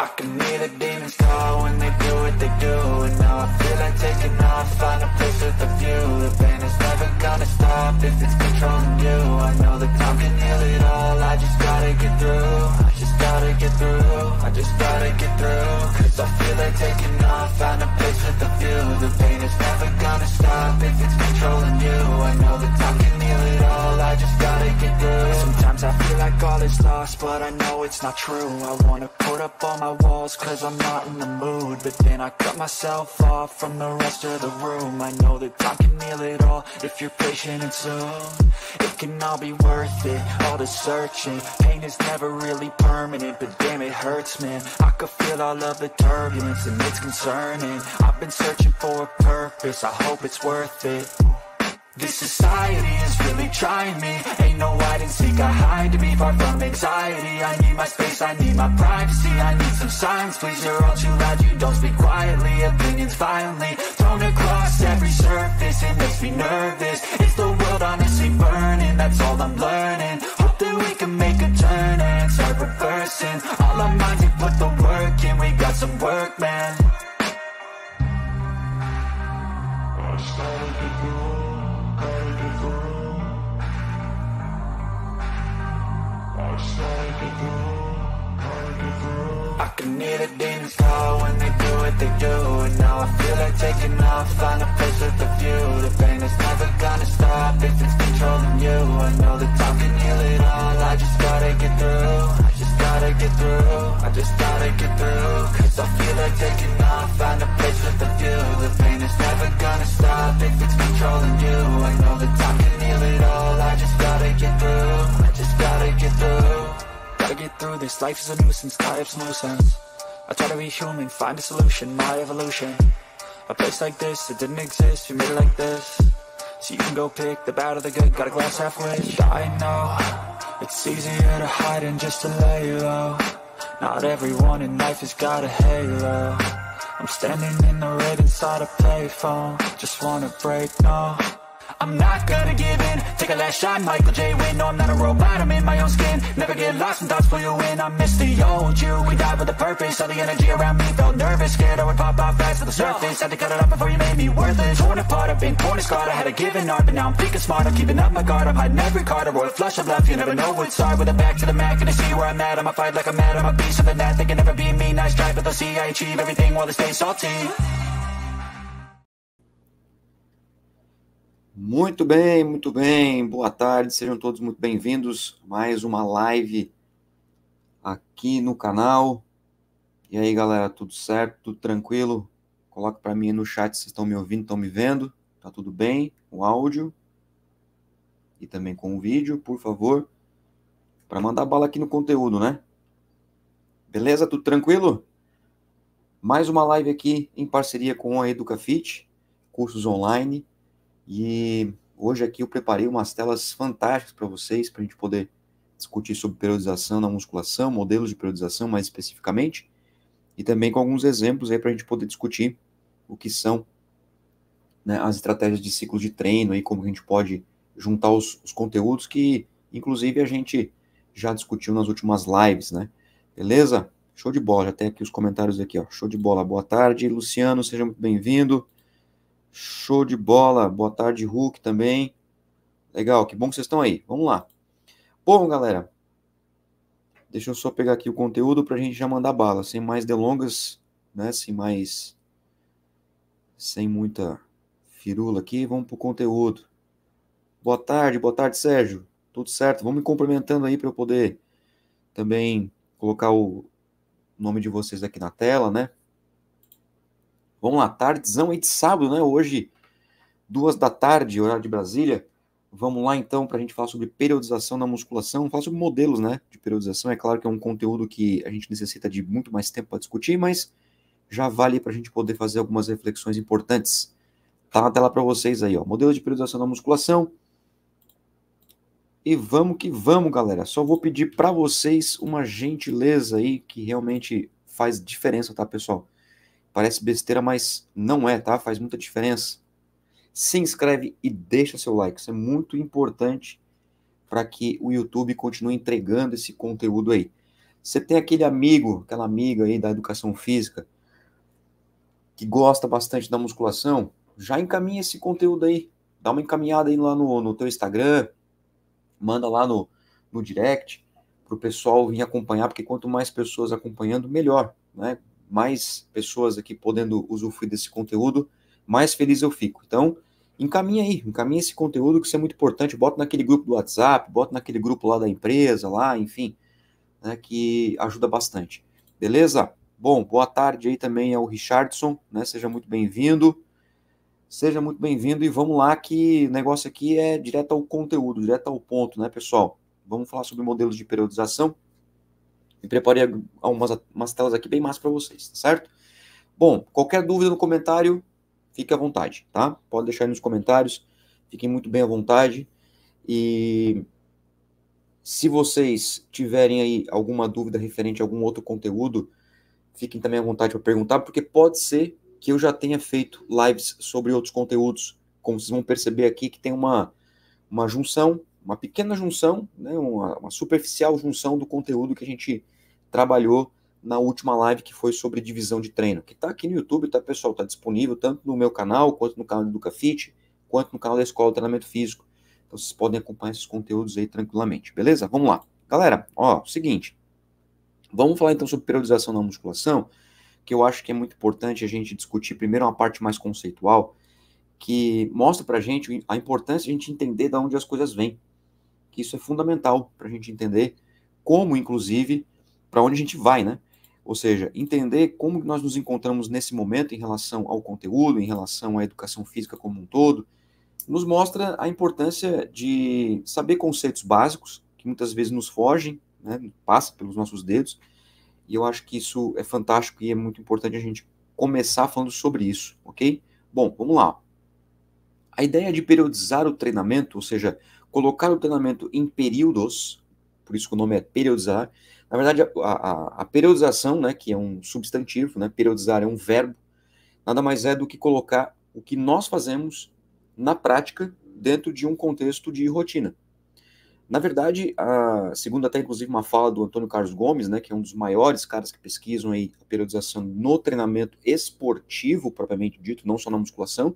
I can hear the demons call when they do what they do And now I feel like taking off, find a place with a view The pain is never gonna stop if it's controlling you I know the time can heal it all, I just gotta get through gotta get through, I just gotta get through Cause I feel like taking off, find a place with a view The pain is never gonna stop if it's controlling you I know that time can heal it all, I just gotta get through Sometimes I feel like all is lost, but I know it's not true I wanna put up all my walls cause I'm not in the mood But then I cut myself off from the rest of the room I know that time can heal it all if you're patient and soon It can all be worth it, all the searching Pain is never really permanent permanent, but damn it hurts, man I could feel all of the turbulence and it's concerning I've been searching for a purpose, I hope it's worth it this society is really trying me Ain't no hide and seek, I hide to be Far from anxiety, I need my space I need my privacy, I need some silence Please, you're all too loud, you don't speak quietly Opinions violently thrown across every surface It makes me nervous It's the world honestly burning, that's all I'm person All our minds, we put the work in We got some work, man I started to to grow I started to grow, started I can hear the demons call when they do what they do And now I feel like taking off, find a place with a view The pain is never gonna stop if it's controlling you I know the time can heal it all, I just gotta get through Gotta get through I just gotta get through Cause I feel like taking off Find a place with a view The pain is never gonna stop If it's controlling you I know that I can heal it all I just gotta get through I just gotta get through Gotta get through this Life is a nuisance Tie up some loose ends I try to be human Find a solution My evolution A place like this It didn't exist We made it like this So you can go pick The bad or the good Got a glass halfway I know it's easier to hide than just to lay low Not everyone in life has got a halo I'm standing in the red inside a payphone Just wanna break, no I'm not gonna give in Take a last shot, Michael J. Win. No, I'm not a robot, I'm in my own skin Never get lost when thoughts pull you in I miss the old you, we died with a purpose All the energy around me felt nervous Scared I would pop off fast to the surface Had to cut it off before you made me worthless Torn apart, I've been torn and scarred I had a given art, but now I'm thinking smart I'm keeping up my guard, I'm hiding every card A royal flush of love, you never know what's hard With a back to the mat, gonna see where I'm at I'ma fight like I'm mad, I'ma be something that They can never be me, nice try, but they'll see I achieve everything while they stay salty Muito bem, muito bem. Boa tarde, sejam todos muito bem-vindos. Mais uma live aqui no canal. E aí, galera, tudo certo? Tudo tranquilo? Coloca para mim no chat se estão me ouvindo, estão me vendo. Tá tudo bem o áudio e também com o vídeo, por favor, para mandar bala aqui no conteúdo, né? Beleza? Tudo tranquilo? Mais uma live aqui em parceria com a EducaFit, cursos online e hoje aqui eu preparei umas telas fantásticas para vocês, para a gente poder discutir sobre periodização na musculação, modelos de periodização mais especificamente, e também com alguns exemplos aí para a gente poder discutir o que são né, as estratégias de ciclo de treino e como a gente pode juntar os, os conteúdos que, inclusive, a gente já discutiu nas últimas lives, né? Beleza? Show de bola, já tem aqui os comentários aqui, ó. Show de bola. Boa tarde, Luciano, seja muito bem-vindo. Show de bola. Boa tarde, Hulk também. Legal, que bom que vocês estão aí. Vamos lá. Bom, galera, deixa eu só pegar aqui o conteúdo para a gente já mandar bala, sem mais delongas, né? Sem mais. Sem muita firula aqui, vamos para o conteúdo. Boa tarde, boa tarde, Sérgio. Tudo certo? Vamos me cumprimentando aí para eu poder também colocar o nome de vocês aqui na tela, né? Vamos lá, tardezão aí de sábado, né? Hoje, duas da tarde, horário de Brasília. Vamos lá então para a gente falar sobre periodização na musculação, falar sobre modelos né, de periodização. É claro que é um conteúdo que a gente necessita de muito mais tempo para discutir, mas já vale para a gente poder fazer algumas reflexões importantes. Tá na tela para vocês aí, ó. Modelo de periodização na musculação. E vamos que vamos, galera. Só vou pedir para vocês uma gentileza aí que realmente faz diferença, tá, pessoal? Parece besteira, mas não é, tá? Faz muita diferença. Se inscreve e deixa seu like. Isso é muito importante para que o YouTube continue entregando esse conteúdo aí. Você tem aquele amigo, aquela amiga aí da educação física que gosta bastante da musculação, já encaminha esse conteúdo aí. Dá uma encaminhada aí lá no, no teu Instagram, manda lá no, no direct para o pessoal vir acompanhar, porque quanto mais pessoas acompanhando, melhor, né? mais pessoas aqui podendo usufruir desse conteúdo, mais feliz eu fico. Então, encaminha aí, encaminha esse conteúdo que isso é muito importante, bota naquele grupo do WhatsApp, bota naquele grupo lá da empresa, lá, enfim, né, que ajuda bastante. Beleza? Bom, boa tarde aí também ao Richardson, né, seja muito bem-vindo. Seja muito bem-vindo e vamos lá que o negócio aqui é direto ao conteúdo, direto ao ponto, né, pessoal? Vamos falar sobre modelos de periodização. E preparei algumas, umas telas aqui bem massa para vocês, tá certo? Bom, qualquer dúvida no comentário, fique à vontade, tá? Pode deixar aí nos comentários, fiquem muito bem à vontade. E se vocês tiverem aí alguma dúvida referente a algum outro conteúdo, fiquem também à vontade para perguntar, porque pode ser que eu já tenha feito lives sobre outros conteúdos, como vocês vão perceber aqui que tem uma, uma junção uma pequena junção, né, uma, uma superficial junção do conteúdo que a gente trabalhou na última live que foi sobre divisão de treino, que está aqui no YouTube, tá, pessoal? Está disponível tanto no meu canal, quanto no canal do Cafit, quanto no canal da Escola de Treinamento Físico. Então vocês podem acompanhar esses conteúdos aí tranquilamente, beleza? Vamos lá. Galera, ó, seguinte. Vamos falar então sobre periodização na musculação, que eu acho que é muito importante a gente discutir primeiro uma parte mais conceitual, que mostra pra gente a importância de a gente entender de onde as coisas vêm, que isso é fundamental para a gente entender como, inclusive, para onde a gente vai, né? Ou seja, entender como nós nos encontramos nesse momento em relação ao conteúdo, em relação à educação física como um todo, nos mostra a importância de saber conceitos básicos que muitas vezes nos fogem, né? Passa pelos nossos dedos. E eu acho que isso é fantástico e é muito importante a gente começar falando sobre isso, ok? Bom, vamos lá. A ideia de periodizar o treinamento, ou seja, colocar o treinamento em períodos, por isso que o nome é periodizar. Na verdade, a, a, a periodização, né, que é um substantivo, né, periodizar é um verbo, nada mais é do que colocar o que nós fazemos na prática dentro de um contexto de rotina. Na verdade, a, segundo até inclusive uma fala do Antônio Carlos Gomes, né, que é um dos maiores caras que pesquisam aí a periodização no treinamento esportivo propriamente dito, não só na musculação,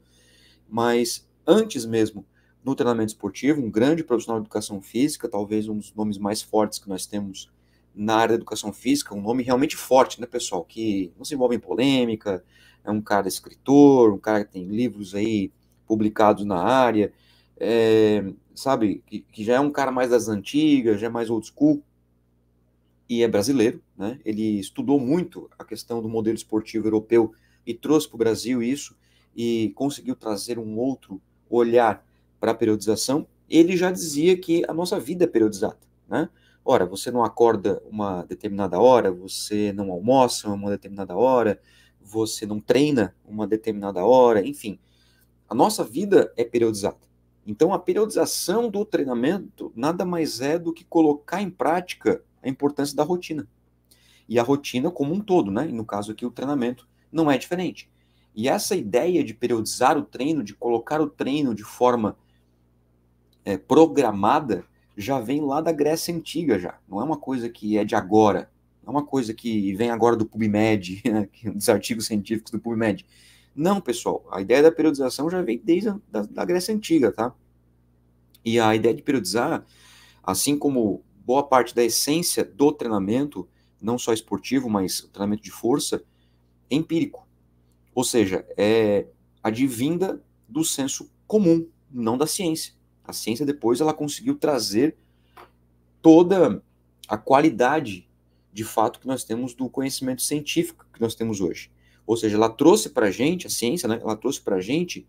mas antes mesmo no treinamento esportivo, um grande profissional de educação física, talvez um dos nomes mais fortes que nós temos na área da educação física, um nome realmente forte, né, pessoal, que não se envolve em polêmica, é um cara escritor, um cara que tem livros aí publicados na área, é, sabe, que, que, já é um cara mais das antigas, já é mais old school, e é brasileiro, né, ele estudou muito a questão do modelo esportivo europeu e trouxe para o Brasil isso, e conseguiu trazer um outro olhar para a periodização, ele já dizia que a nossa vida é periodizada, né? Ora, você não acorda uma determinada hora, você não almoça uma determinada hora, você não treina uma determinada hora, enfim. A nossa vida é periodizada. Então, a periodização do treinamento nada mais é do que colocar em prática a importância da rotina. E a rotina como um todo, né? E no caso aqui, o treinamento não é diferente. E essa ideia de periodizar o treino, de colocar o treino de forma é, programada já vem lá da Grécia Antiga já. Não é uma coisa que é de agora. Não é uma coisa que vem agora do PubMed, né, é dos artigos científicos do PubMed. Não, pessoal. A ideia da periodização já vem desde a da, da Grécia Antiga, tá? E a ideia de periodizar, assim como boa parte da essência do treinamento, não só esportivo, mas treinamento de força, é empírico. Ou seja, é advinda do senso comum, não da ciência. A ciência depois ela conseguiu trazer toda a qualidade de fato que nós temos do conhecimento científico que nós temos hoje. Ou seja, ela trouxe para a gente, a ciência, né, ela trouxe para a gente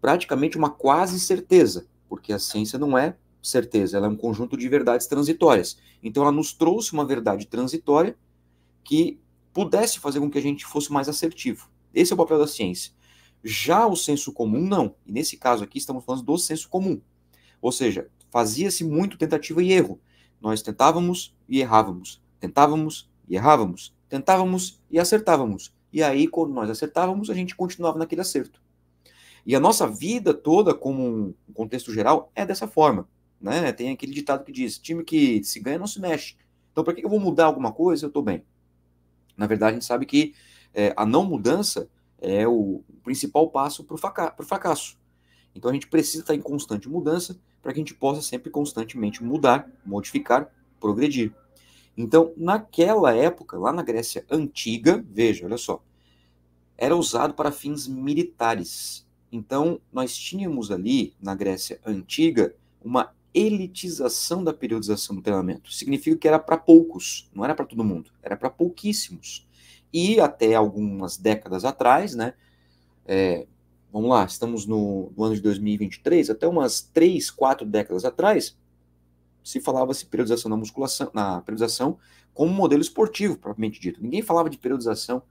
praticamente uma quase certeza, porque a ciência não é certeza, ela é um conjunto de verdades transitórias. Então, ela nos trouxe uma verdade transitória que pudesse fazer com que a gente fosse mais assertivo. Esse é o papel da ciência. Já o senso comum, não. E nesse caso aqui, estamos falando do senso comum. Ou seja, fazia-se muito tentativa e erro. Nós tentávamos e errávamos, tentávamos e errávamos, tentávamos e acertávamos. E aí, quando nós acertávamos, a gente continuava naquele acerto. E a nossa vida toda, como um contexto geral, é dessa forma. Né? Tem aquele ditado que diz: time que se ganha não se mexe. Então, para que eu vou mudar alguma coisa? Eu estou bem. Na verdade, a gente sabe que é, a não mudança é o principal passo para o fracasso. Então, a gente precisa estar tá em constante mudança para que a gente possa sempre constantemente mudar, modificar, progredir. Então, naquela época, lá na Grécia antiga, veja, olha só, era usado para fins militares. Então, nós tínhamos ali na Grécia antiga uma elitização da periodização do treinamento. Significa que era para poucos, não era para todo mundo, era para pouquíssimos. E até algumas décadas atrás, né, é, vamos lá, estamos no, no ano de 2023, até umas três, quatro décadas atrás, se falava-se periodização na musculação, na periodização como modelo esportivo, propriamente dito. Ninguém falava de periodização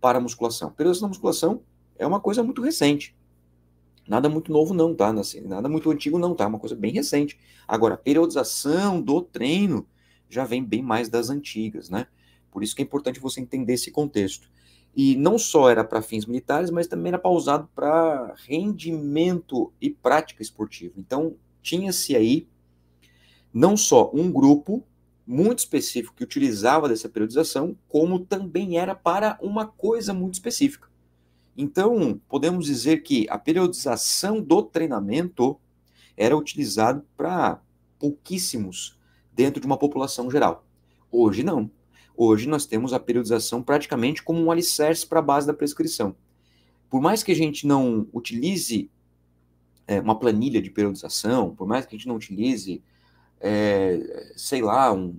para musculação. Periodização na musculação é uma coisa muito recente. Nada muito novo não, tá? Assim, nada muito antigo não, tá? É uma coisa bem recente. Agora, a periodização do treino já vem bem mais das antigas, né? Por isso que é importante você entender esse contexto e não só era para fins militares, mas também era pausado para rendimento e prática esportiva. Então, tinha-se aí não só um grupo muito específico que utilizava dessa periodização, como também era para uma coisa muito específica. Então, podemos dizer que a periodização do treinamento era utilizado para pouquíssimos dentro de uma população geral. Hoje não. Hoje nós temos a periodização praticamente como um alicerce para a base da prescrição. Por mais que a gente não utilize é, uma planilha de periodização, por mais que a gente não utilize, é, sei lá, um,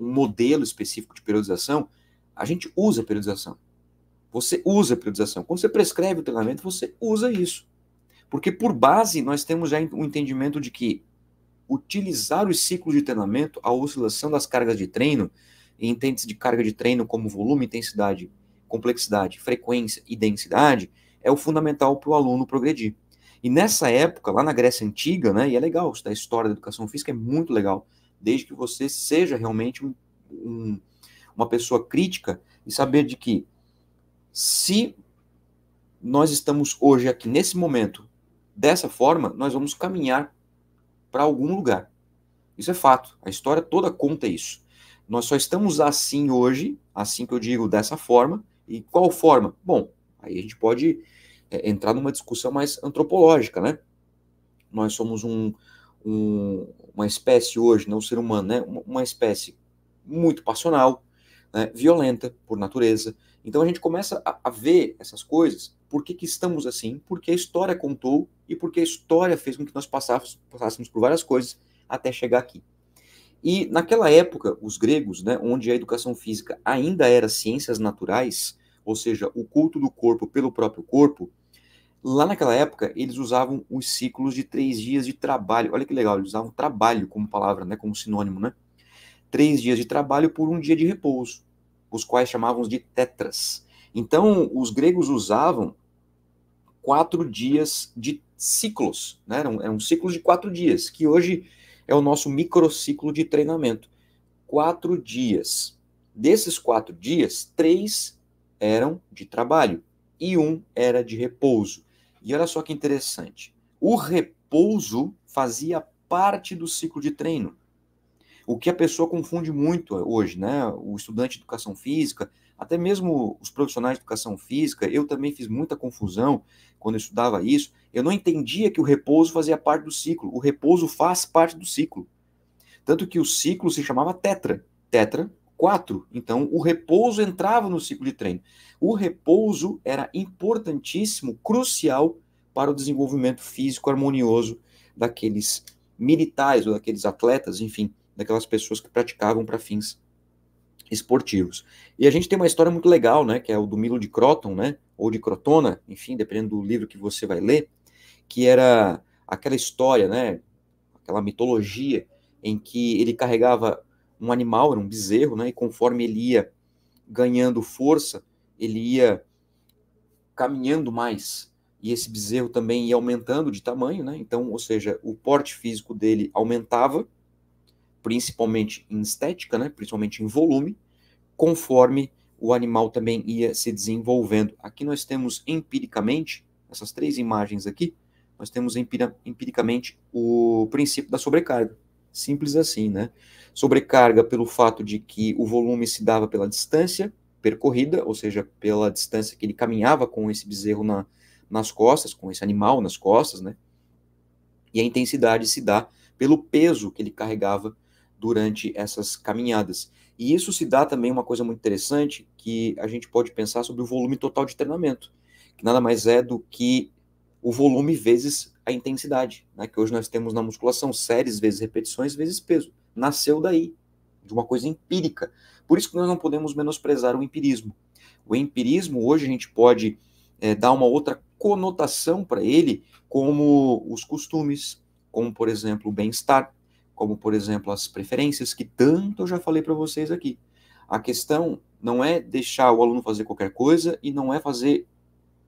um modelo específico de periodização, a gente usa a periodização. Você usa a periodização. Quando você prescreve o treinamento, você usa isso. Porque por base nós temos já o um entendimento de que utilizar os ciclos de treinamento, a oscilação das cargas de treino, e entende-se de carga de treino como volume, intensidade, complexidade, frequência e densidade, é o fundamental para o aluno progredir. E nessa época, lá na Grécia Antiga, né, e é legal, a história da educação física é muito legal, desde que você seja realmente um, um, uma pessoa crítica e saber de que se nós estamos hoje aqui nesse momento dessa forma, nós vamos caminhar para algum lugar. Isso é fato. A história toda conta isso. Nós só estamos assim hoje, assim que eu digo, dessa forma. E qual forma? Bom, aí a gente pode é, entrar numa discussão mais antropológica, né? Nós somos um, um, uma espécie hoje, não né, um ser humano, né? Uma, uma espécie muito passional, né? violenta por natureza. Então a gente começa a, a ver essas coisas, por que, que, estamos assim, porque a história contou e porque a história fez com que nós passássemos, passássemos por várias coisas até chegar aqui. E naquela época, os gregos, né, onde a educação física ainda era ciências naturais, ou seja, o culto do corpo pelo próprio corpo, lá naquela época eles usavam os ciclos de três dias de trabalho. Olha que legal, eles usavam trabalho como palavra, né, como sinônimo, né? Três dias de trabalho por um dia de repouso, os quais chamavam de tetras. Então, os gregos usavam quatro dias de ciclos, né? Eram, eram ciclos de quatro dias, que hoje é o nosso microciclo de treinamento. Quatro dias. Desses quatro dias, três eram de trabalho e um era de repouso. E olha só que interessante. O repouso fazia parte do ciclo de treino. O que a pessoa confunde muito hoje, né? O estudante de educação física, até mesmo os profissionais de educação física, eu também fiz muita confusão quando eu estudava isso. Eu não entendia que o repouso fazia parte do ciclo. O repouso faz parte do ciclo. Tanto que o ciclo se chamava tetra. Tetra, quatro. Então, o repouso entrava no ciclo de treino. O repouso era importantíssimo, crucial para o desenvolvimento físico harmonioso daqueles militares ou daqueles atletas, enfim, daquelas pessoas que praticavam para fins esportivos. E a gente tem uma história muito legal, né, que é o do Milo de Croton, né, ou de Crotona, enfim, dependendo do livro que você vai ler, que era aquela história, né, aquela mitologia em que ele carregava um animal, era um bezerro, né, e conforme ele ia ganhando força, ele ia caminhando mais, e esse bezerro também ia aumentando de tamanho, né? Então, ou seja, o porte físico dele aumentava principalmente em estética, né, principalmente em volume, conforme o animal também ia se desenvolvendo. Aqui nós temos empiricamente, essas três imagens aqui, nós temos empiricamente o princípio da sobrecarga. Simples assim, né? Sobrecarga pelo fato de que o volume se dava pela distância percorrida, ou seja, pela distância que ele caminhava com esse bezerro na, nas costas, com esse animal nas costas, né? E a intensidade se dá pelo peso que ele carregava durante essas caminhadas. E isso se dá também uma coisa muito interessante que a gente pode pensar sobre o volume total de treinamento, que nada mais é do que o volume vezes a intensidade, né? que hoje nós temos na musculação séries vezes repetições vezes peso. Nasceu daí, de uma coisa empírica. Por isso que nós não podemos menosprezar o empirismo. O empirismo hoje a gente pode é, dar uma outra conotação para ele, como os costumes, como por exemplo o bem-estar, como por exemplo as preferências, que tanto eu já falei para vocês aqui. A questão não é deixar o aluno fazer qualquer coisa e não é fazer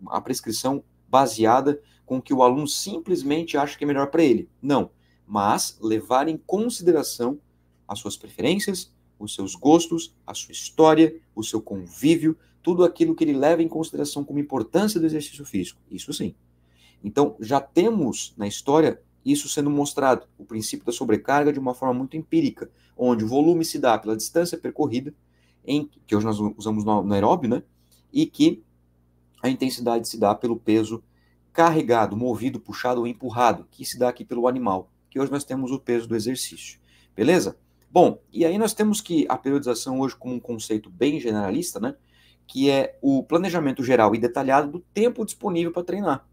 a prescrição baseada com que o aluno simplesmente acha que é melhor para ele. Não, mas levar em consideração as suas preferências, os seus gostos, a sua história, o seu convívio, tudo aquilo que ele leva em consideração como importância do exercício físico. Isso sim. Então, já temos na história isso sendo mostrado, o princípio da sobrecarga de uma forma muito empírica, onde o volume se dá pela distância percorrida, em, que hoje nós usamos no, no aeróbio, né? E que a intensidade se dá pelo peso carregado, movido, puxado ou empurrado, que se dá aqui pelo animal, que hoje nós temos o peso do exercício. Beleza? Bom, e aí nós temos que a periodização hoje como um conceito bem generalista, né? Que é o planejamento geral e detalhado do tempo disponível para treinar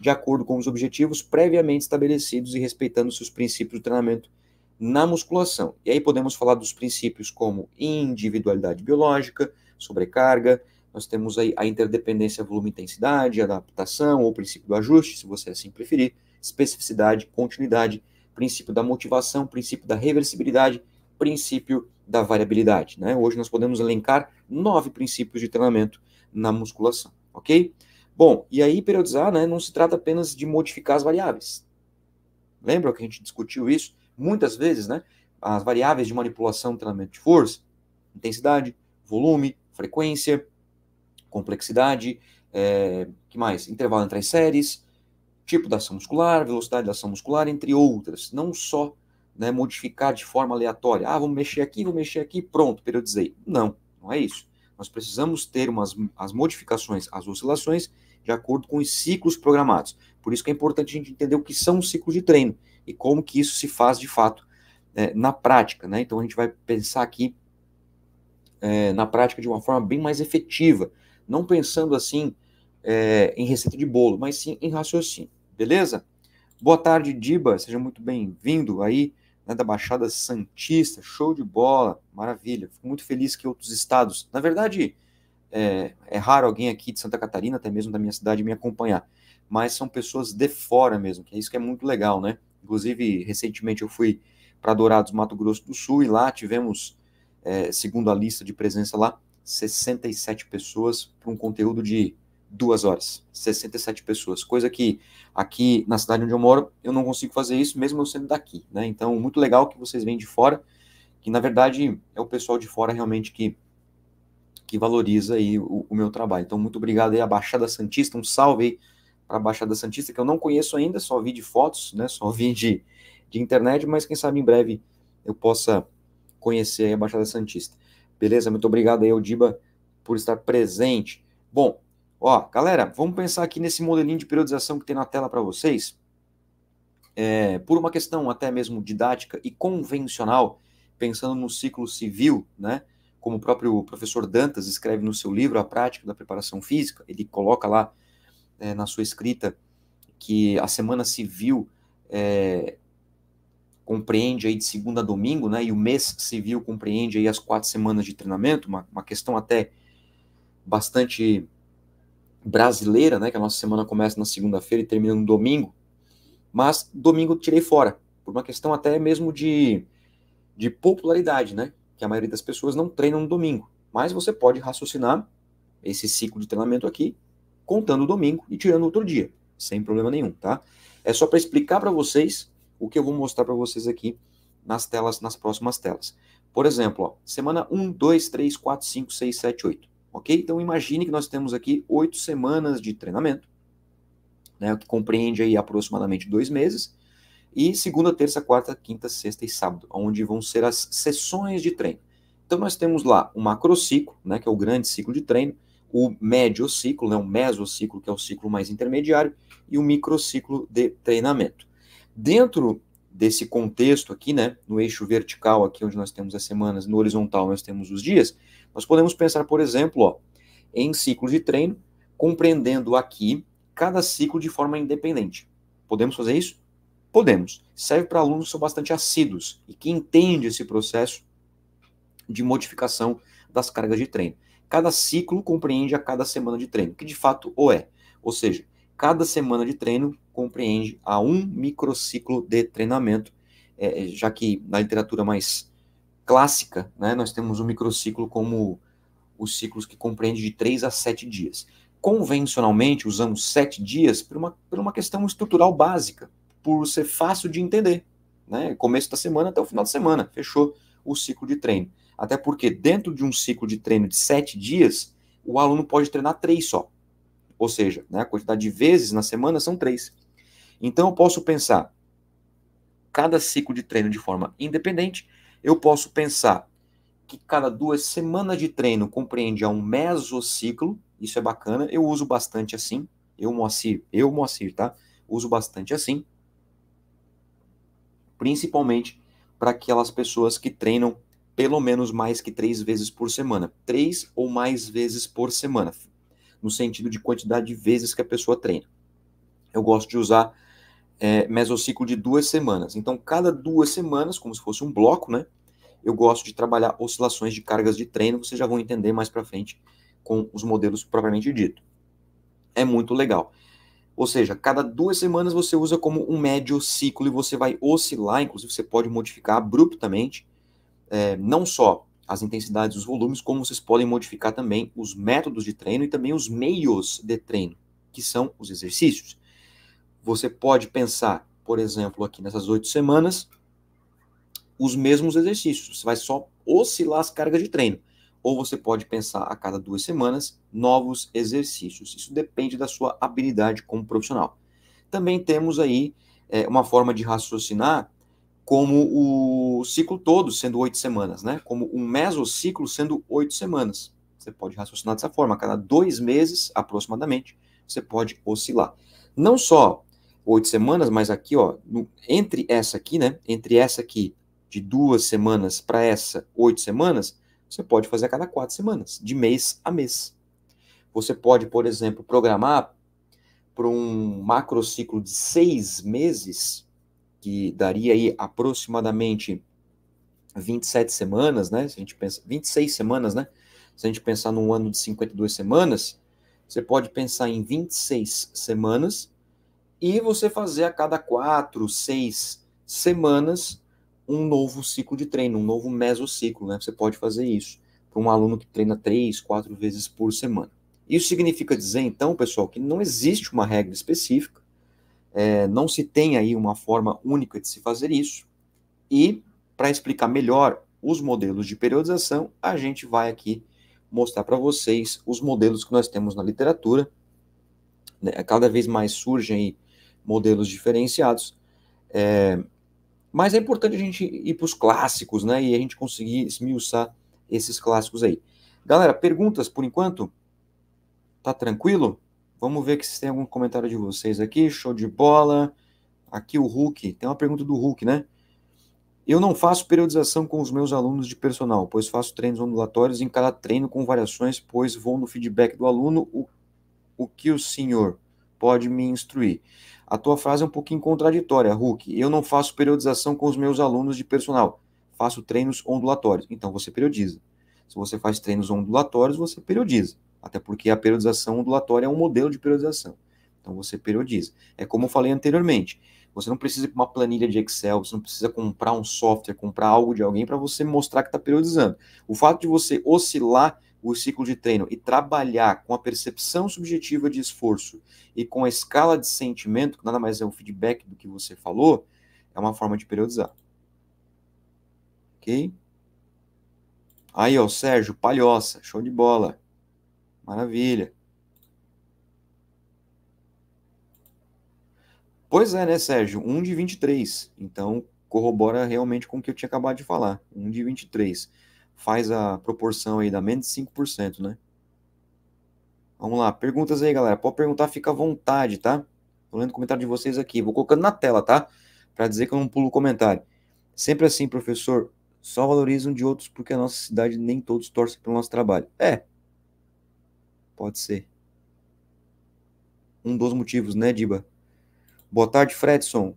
de acordo com os objetivos previamente estabelecidos e respeitando-se os princípios do treinamento na musculação. E aí podemos falar dos princípios como individualidade biológica, sobrecarga, nós temos aí a interdependência volume-intensidade, adaptação ou princípio do ajuste, se você assim preferir, especificidade, continuidade, princípio da motivação, princípio da reversibilidade, princípio da variabilidade. Né? Hoje nós podemos elencar nove princípios de treinamento na musculação, ok? Bom, e aí periodizar né, não se trata apenas de modificar as variáveis. Lembra que a gente discutiu isso muitas vezes, né? As variáveis de manipulação do treinamento de força, intensidade, volume, frequência, complexidade, é, que mais? Intervalo entre as séries, tipo da ação muscular, velocidade da ação muscular, entre outras. Não só né, modificar de forma aleatória. Ah, vou mexer aqui, vou mexer aqui, pronto, periodizei. Não, não é isso. Nós precisamos ter umas, as modificações, as oscilações de acordo com os ciclos programados. Por isso que é importante a gente entender o que são os ciclos de treino e como que isso se faz de fato é, na prática. Né? Então a gente vai pensar aqui é, na prática de uma forma bem mais efetiva, não pensando assim é, em receita de bolo, mas sim em raciocínio. Beleza? Boa tarde, Diba. Seja muito bem-vindo aí né, da Baixada Santista. Show de bola, maravilha. Fico muito feliz que outros estados, na verdade, é, é, raro alguém aqui de Santa Catarina, até mesmo da minha cidade, me acompanhar. Mas são pessoas de fora mesmo, que é isso que é muito legal, né? Inclusive, recentemente eu fui para Dourados, Mato Grosso do Sul, e lá tivemos, é, segundo a lista de presença lá, 67 pessoas para um conteúdo de duas horas. 67 pessoas. Coisa que aqui na cidade onde eu moro, eu não consigo fazer isso, mesmo eu sendo daqui, né? Então, muito legal que vocês vêm de fora, que na verdade é o pessoal de fora realmente que que valoriza aí o, o, meu trabalho. Então, muito obrigado aí à Baixada Santista, um salve aí para a Baixada Santista, que eu não conheço ainda, só vi de fotos, né, só vi de, de internet, mas quem sabe em breve eu possa conhecer aí a Baixada Santista. Beleza? Muito obrigado aí, Diba por estar presente. Bom, ó, galera, vamos pensar aqui nesse modelinho de periodização que tem na tela para vocês. É, por uma questão até mesmo didática e convencional, pensando no ciclo civil, né? como o próprio professor Dantas escreve no seu livro A Prática da Preparação Física, ele coloca lá é, na sua escrita que a semana civil é, compreende aí de segunda a domingo, né, e o mês civil compreende aí as quatro semanas de treinamento, uma, uma questão até bastante brasileira, né, que a nossa semana começa na segunda-feira e termina no domingo, mas domingo tirei fora, por uma questão até mesmo de, de popularidade, né, que a maioria das pessoas não treina no domingo. Mas você pode raciocinar esse ciclo de treinamento aqui, contando o domingo e tirando outro dia, sem problema nenhum, tá? É só para explicar para vocês o que eu vou mostrar para vocês aqui nas telas, nas próximas telas. Por exemplo, ó, semana 1, 2, 3, 4, 5, 6, 7, 8. Ok? Então imagine que nós temos aqui oito semanas de treinamento, né, que compreende aí aproximadamente dois meses. E segunda, terça, quarta, quinta, sexta e sábado, onde vão ser as sessões de treino. Então nós temos lá o macrociclo, né, que é o grande ciclo de treino, o mediociclo, né, o mesociclo, que é o ciclo mais intermediário, e o microciclo de treinamento. Dentro desse contexto aqui, né, no eixo vertical aqui onde nós temos as semanas, no horizontal nós temos os dias, nós podemos pensar, por exemplo, ó, em ciclos de treino, compreendendo aqui cada ciclo de forma independente. Podemos fazer isso? Podemos. Serve para alunos que são bastante assíduos e que entendem esse processo de modificação das cargas de treino. Cada ciclo compreende a cada semana de treino, que de fato o é. Ou seja, cada semana de treino compreende a um microciclo de treinamento, é, é já que na literatura mais clássica, né, nós temos um microciclo como os ciclos que compreende de 3 a 7 dias. Convencionalmente, usamos 7 dias por uma, por uma questão estrutural básica por ser fácil de entender. Né? Começo da semana até o final de semana, fechou o ciclo de treino. Até porque dentro de um ciclo de treino de sete dias, o aluno pode treinar três só. Ou seja, né, a quantidade de vezes na semana são três. Então eu posso pensar cada ciclo de treino de forma independente. Eu posso pensar que cada duas semanas de treino compreende um mesociclo. Isso é bacana. Eu uso bastante assim. Eu, Moacir, eu, Moacir, tá? Uso bastante assim principalmente para aquelas pessoas que treinam pelo menos mais que três vezes por semana, três ou mais vezes por semana, no sentido de quantidade de vezes que a pessoa treina. Eu gosto de usar é, mesociclo de duas semanas. Então, cada duas semanas, como se fosse um bloco, né? Eu gosto de trabalhar oscilações de cargas de treino, vocês já vão entender mais para frente com os modelos propriamente dito. É muito legal. Ou seja, cada duas semanas você usa como um médio ciclo e você vai oscilar, inclusive você pode modificar abruptamente, é, não só as intensidades os volumes, como vocês podem modificar também os métodos de treino e também os meios de treino, que são os exercícios. Você pode pensar, por exemplo, aqui nessas oito semanas, os mesmos exercícios, você vai só oscilar as cargas de treino ou você pode pensar a cada duas semanas novos exercícios. Isso depende da sua habilidade como profissional. Também temos aí é, uma forma de raciocinar como o ciclo todo sendo oito semanas, né? Como um mesociclo sendo oito semanas. Você pode raciocinar dessa forma. A cada dois meses, aproximadamente, você pode oscilar. Não só oito semanas, mas aqui, ó, no, entre essa aqui, né? Entre essa aqui de duas semanas para essa oito semanas, você pode fazer a cada quatro semanas, de mês a mês. Você pode, por exemplo, programar para um macro ciclo de seis meses, que daria aí aproximadamente 27 semanas, né? Se a gente pensa, 26 semanas, né? Se a gente pensar num ano de 52 semanas, você pode pensar em 26 semanas e você fazer a cada quatro, seis semanas um novo ciclo de treino, um novo mesociclo, né? Você pode fazer isso para um aluno que treina três, quatro vezes por semana. Isso significa dizer, então, pessoal, que não existe uma regra específica, é, não se tem aí uma forma única de se fazer isso. E, para explicar melhor os modelos de periodização, a gente vai aqui mostrar para vocês os modelos que nós temos na literatura. Né? Cada vez mais surgem modelos diferenciados. É, mas é importante a gente ir para os clássicos, né? E a gente conseguir esmiuçar esses clássicos aí. Galera, perguntas por enquanto? Tá tranquilo? Vamos ver se tem algum comentário de vocês aqui. Show de bola. Aqui o Hulk. Tem uma pergunta do Hulk, né? Eu não faço periodização com os meus alunos de personal, pois faço treinos ondulatórios em cada treino com variações, pois vou no feedback do aluno, o, o que o senhor pode me instruir a tua frase é um pouquinho contraditória, Hulk. Eu não faço periodização com os meus alunos de personal, faço treinos ondulatórios. Então você periodiza. Se você faz treinos ondulatórios, você periodiza. Até porque a periodização ondulatória é um modelo de periodização. Então você periodiza. É como eu falei anteriormente. Você não precisa de uma planilha de Excel, você não precisa comprar um software, comprar algo de alguém para você mostrar que está periodizando. O fato de você oscilar o ciclo de treino e trabalhar com a percepção subjetiva de esforço e com a escala de sentimento, que nada mais é um feedback do que você falou, é uma forma de periodizar. Ok? Aí, ó, Sérgio, palhoça, show de bola. Maravilha. Pois é, né, Sérgio? 1 de 23. Então, corrobora realmente com o que eu tinha acabado de falar. 1 de 23 faz a proporção aí da menos de 5%, né? Vamos lá, perguntas aí, galera. Pode perguntar, fica à vontade, tá? Tô lendo o comentário de vocês aqui. Vou colocando na tela, tá? Para dizer que eu não pulo o comentário. Sempre assim, professor, só valorizam de outros porque a nossa cidade nem todos torcem pelo nosso trabalho. É. Pode ser. Um dos motivos, né, Diba? Boa tarde, Fredson.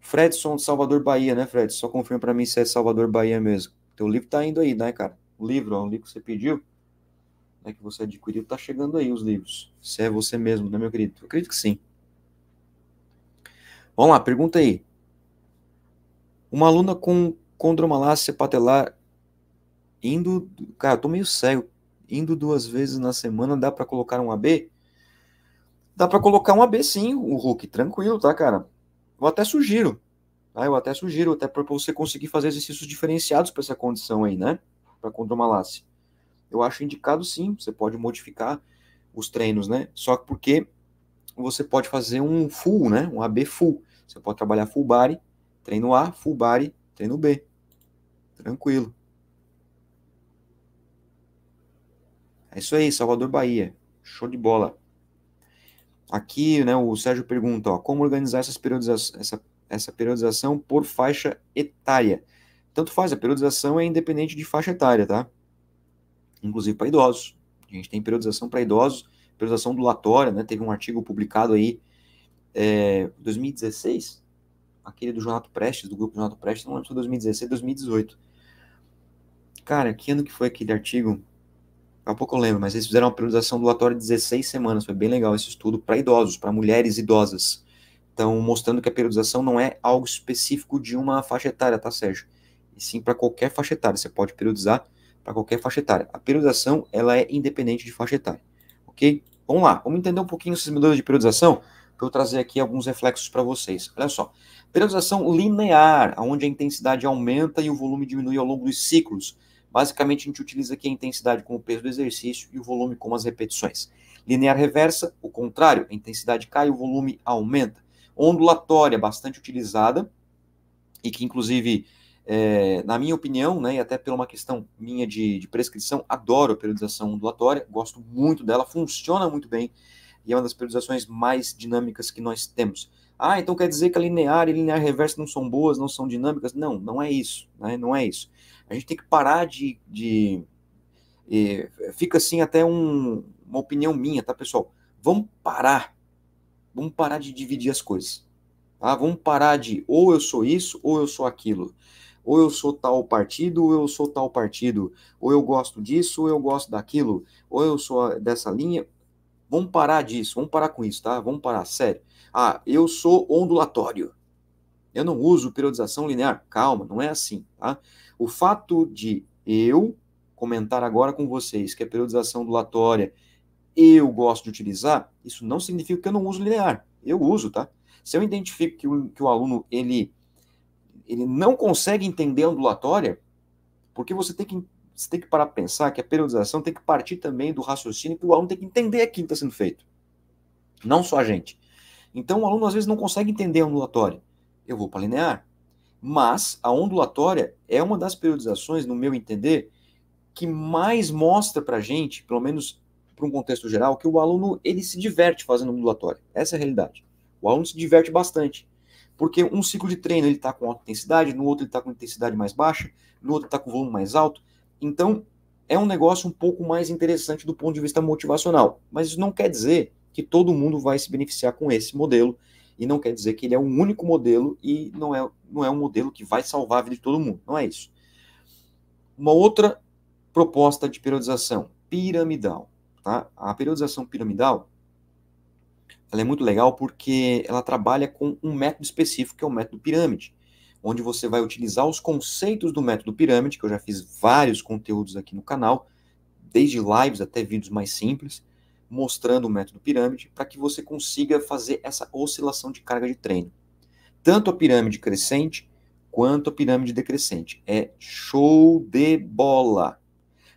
Fredson de Salvador, Bahia, né, Fred? Só confirma para mim se é Salvador, Bahia mesmo. Teu livro tá indo aí, né, cara? O livro, ó, o livro que você pediu, né, que você adquiriu, tá chegando aí os livros. Se é você mesmo, né, meu querido? Eu acredito que sim. Vamos lá, pergunta aí. Uma aluna com condromalácia patelar indo, cara, eu tô meio cego, indo duas vezes na semana, dá para colocar um AB? Dá para colocar um AB sim, o Hulk, tranquilo, tá, cara? Eu até sugiro. Ah, eu até sugiro, até para você conseguir fazer exercícios diferenciados para essa condição aí, né? Para condromalácia. Eu acho indicado sim, você pode modificar os treinos, né? Só porque você pode fazer um full, né? Um AB full. Você pode trabalhar full body, treino A, full body, treino B. Tranquilo. É isso aí, Salvador Bahia. Show de bola. Aqui, né, o Sérgio pergunta, ó, como organizar essas periodizações, essa essa periodização por faixa etária. Tanto faz, a periodização é independente de faixa etária, tá? Inclusive para idosos. A gente tem periodização para idosos, periodização dulatória, né? Teve um artigo publicado aí é, 2016, aquele do Jonato Prestes, do grupo Jonato Prestes, não lembro se foi 2016, 2018. Cara, que ano que foi aquele artigo? Há pouco eu lembro, mas eles fizeram uma periodização dulatória de 16 semanas, foi bem legal esse estudo para idosos, para mulheres idosas. Então, mostrando que a periodização não é algo específico de uma faixa etária, tá, Sérgio? E sim para qualquer faixa etária. Você pode periodizar para qualquer faixa etária. A periodização, ela é independente de faixa etária, ok? Vamos lá, vamos entender um pouquinho esses modelos de periodização para eu trazer aqui alguns reflexos para vocês. Olha só, periodização linear, onde a intensidade aumenta e o volume diminui ao longo dos ciclos. Basicamente, a gente utiliza aqui a intensidade como peso do exercício e o volume como as repetições. Linear reversa, o contrário, a intensidade cai e o volume aumenta ondulatória, bastante utilizada, e que, inclusive, é, na minha opinião, né, e até por uma questão minha de, de prescrição, adoro a periodização ondulatória, gosto muito dela, funciona muito bem, e é uma das periodizações mais dinâmicas que nós temos. Ah, então quer dizer que a linear e a linear reversa não são boas, não são dinâmicas? Não, não é isso, né? não é isso. A gente tem que parar de... de é, fica assim até um, uma opinião minha, tá, pessoal? Vamos parar Vamos parar de dividir as coisas. Tá? Vamos parar de ou eu sou isso ou eu sou aquilo. Ou eu sou tal partido ou eu sou tal partido. Ou eu gosto disso ou eu gosto daquilo. Ou eu sou dessa linha. Vamos parar disso, vamos parar com isso, tá? Vamos parar, sério. Ah, eu sou ondulatório. Eu não uso periodização linear. Calma, não é assim, tá? O fato de eu comentar agora com vocês que a é periodização ondulatória eu gosto de utilizar, isso não significa que eu não uso linear. Eu uso, tá? Se eu identifico que o, que o aluno ele, ele não consegue entender a ondulatória, porque você tem que você tem que parar para pensar que a periodização tem que partir também do raciocínio que o aluno tem que entender aquilo que está sendo feito. Não só a gente. Então, o aluno às vezes não consegue entender a ondulatória. Eu vou para linear. Mas a ondulatória é uma das periodizações, no meu entender, que mais mostra para a gente, pelo menos para um contexto geral, que o aluno ele se diverte fazendo modulatório. Essa é a realidade. O aluno se diverte bastante. Porque um ciclo de treino ele está com alta intensidade, no outro ele está com intensidade mais baixa, no outro está com volume mais alto. Então, é um negócio um pouco mais interessante do ponto de vista motivacional. Mas isso não quer dizer que todo mundo vai se beneficiar com esse modelo. E não quer dizer que ele é um único modelo e não é, não é um modelo que vai salvar a vida de todo mundo. Não é isso. Uma outra proposta de periodização piramidal. Tá? A periodização piramidal ela é muito legal porque ela trabalha com um método específico, que é o método pirâmide, onde você vai utilizar os conceitos do método pirâmide, que eu já fiz vários conteúdos aqui no canal, desde lives até vídeos mais simples, mostrando o método pirâmide, para que você consiga fazer essa oscilação de carga de treino. Tanto a pirâmide crescente quanto a pirâmide decrescente. É show de bola!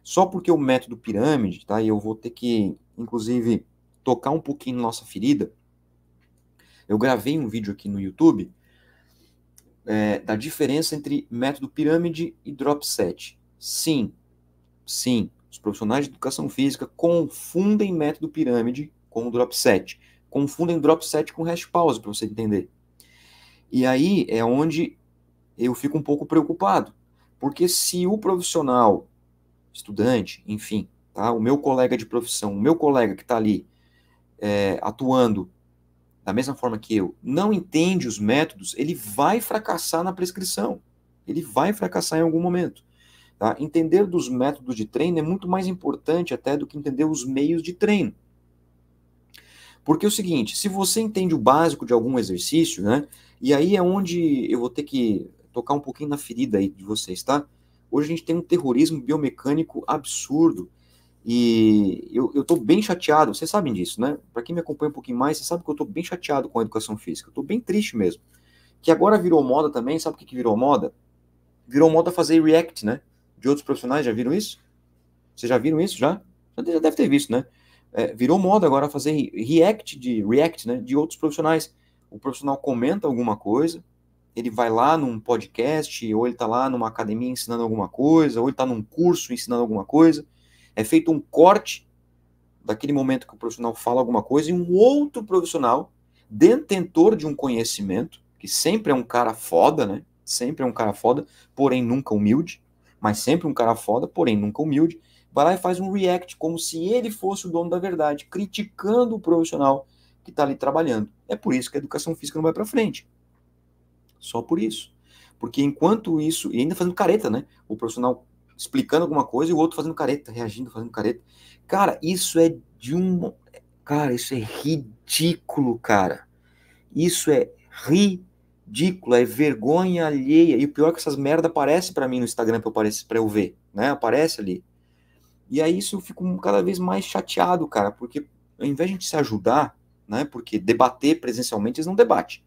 Só porque o método pirâmide, tá? E eu vou ter que, inclusive, tocar um pouquinho nossa ferida. Eu gravei um vídeo aqui no YouTube é, da diferença entre método pirâmide e drop set. Sim, sim, os profissionais de educação física confundem método pirâmide com o drop set. Confundem drop set com hash pause, para você entender. E aí é onde eu fico um pouco preocupado. Porque se o profissional estudante, enfim, tá? O meu colega de profissão, o meu colega que está ali é, atuando da mesma forma que eu, não entende os métodos, ele vai fracassar na prescrição. Ele vai fracassar em algum momento. Tá? Entender dos métodos de treino é muito mais importante até do que entender os meios de treino. Porque é o seguinte, se você entende o básico de algum exercício, né? E aí é onde eu vou ter que tocar um pouquinho na ferida aí de vocês, tá? Hoje a gente tem um terrorismo biomecânico absurdo. E eu, eu tô bem chateado, vocês sabem disso, né? Para quem me acompanha um pouquinho mais, você sabe que eu tô bem chateado com a educação física. Eu tô bem triste mesmo. Que agora virou moda também, sabe o que, que virou moda? Virou moda fazer react, né? De outros profissionais, já viram isso? Vocês já viram isso já? Já deve ter visto, né? É, virou moda agora fazer react de react, né? De outros profissionais. O profissional comenta alguma coisa, ele vai lá num podcast, ou ele está lá numa academia ensinando alguma coisa, ou ele está num curso ensinando alguma coisa. É feito um corte daquele momento que o profissional fala alguma coisa e um outro profissional, detentor de um conhecimento, que sempre é um cara foda, né? Sempre é um cara foda, porém nunca humilde, mas sempre um cara foda, porém nunca humilde, vai lá e faz um react como se ele fosse o dono da verdade, criticando o profissional que está ali trabalhando. É por isso que a educação física não vai para frente só por isso. Porque enquanto isso, e ainda fazendo careta, né? O profissional explicando alguma coisa e o outro fazendo careta, reagindo, fazendo careta. Cara, isso é de um. Cara, isso é ridículo, cara. Isso é ridículo, é vergonha alheia. E o pior é que essas merda aparecem para mim no Instagram para eu, aparecer, pra eu ver, né? Aparece ali. E aí isso eu fico cada vez mais chateado, cara, porque ao invés de a gente se ajudar, né? Porque debater presencialmente eles não debatem.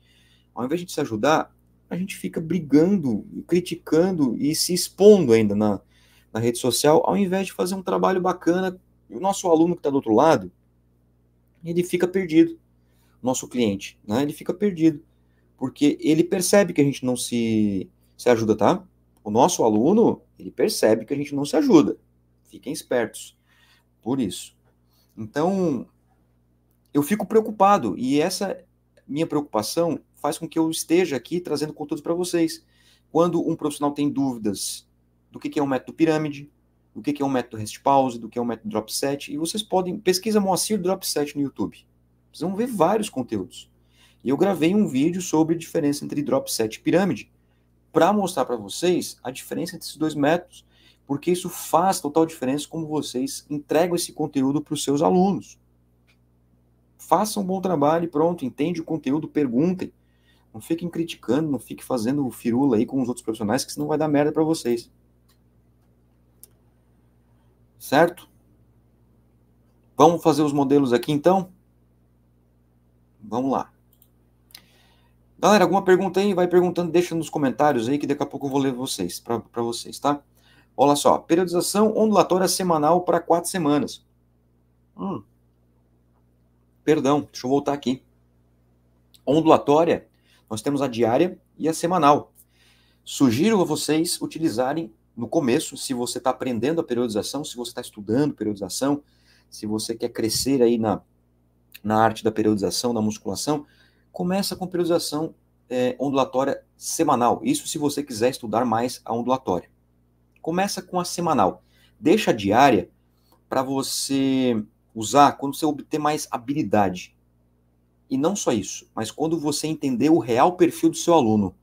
Ao invés de a gente se ajudar, a gente fica brigando, criticando e se expondo ainda na, na rede social, ao invés de fazer um trabalho bacana. o nosso aluno que está do outro lado, ele fica perdido. Nosso cliente, né? Ele fica perdido. Porque ele percebe que a gente não se, se ajuda, tá? O nosso aluno, ele percebe que a gente não se ajuda. Fiquem espertos por isso. Então, eu fico preocupado. E essa minha preocupação faz com que eu esteja aqui trazendo conteúdos para vocês. Quando um profissional tem dúvidas do que, que é um método pirâmide, do que, que é um método rest pause, do que é um método drop set, e vocês podem, pesquisa Moacir drop set no YouTube. Vocês vão ver vários conteúdos. E eu gravei um vídeo sobre a diferença entre drop set e pirâmide, para mostrar para vocês a diferença entre esses dois métodos, porque isso faz total diferença como vocês entregam esse conteúdo para os seus alunos. Façam um bom trabalho, e pronto, entende o conteúdo, perguntem. Não fiquem criticando, não fiquem fazendo firula aí com os outros profissionais, que senão vai dar merda para vocês. Certo? Vamos fazer os modelos aqui então? Vamos lá. Galera, alguma pergunta aí? Vai perguntando, deixa nos comentários aí que daqui a pouco eu vou ler vocês, para vocês, tá? Olha só, periodização ondulatória semanal para quatro semanas. Hum. Perdão, deixa eu voltar aqui. Ondulatória nós temos a diária e a semanal. Sugiro a vocês utilizarem no começo, se você está aprendendo a periodização, se você está estudando periodização, se você quer crescer aí na, na arte da periodização, da musculação, começa com periodização é, ondulatória semanal. Isso se você quiser estudar mais a ondulatória. Começa com a semanal. Deixa a diária para você usar quando você obter mais habilidade. E não só isso, mas quando você entender o real perfil do seu aluno.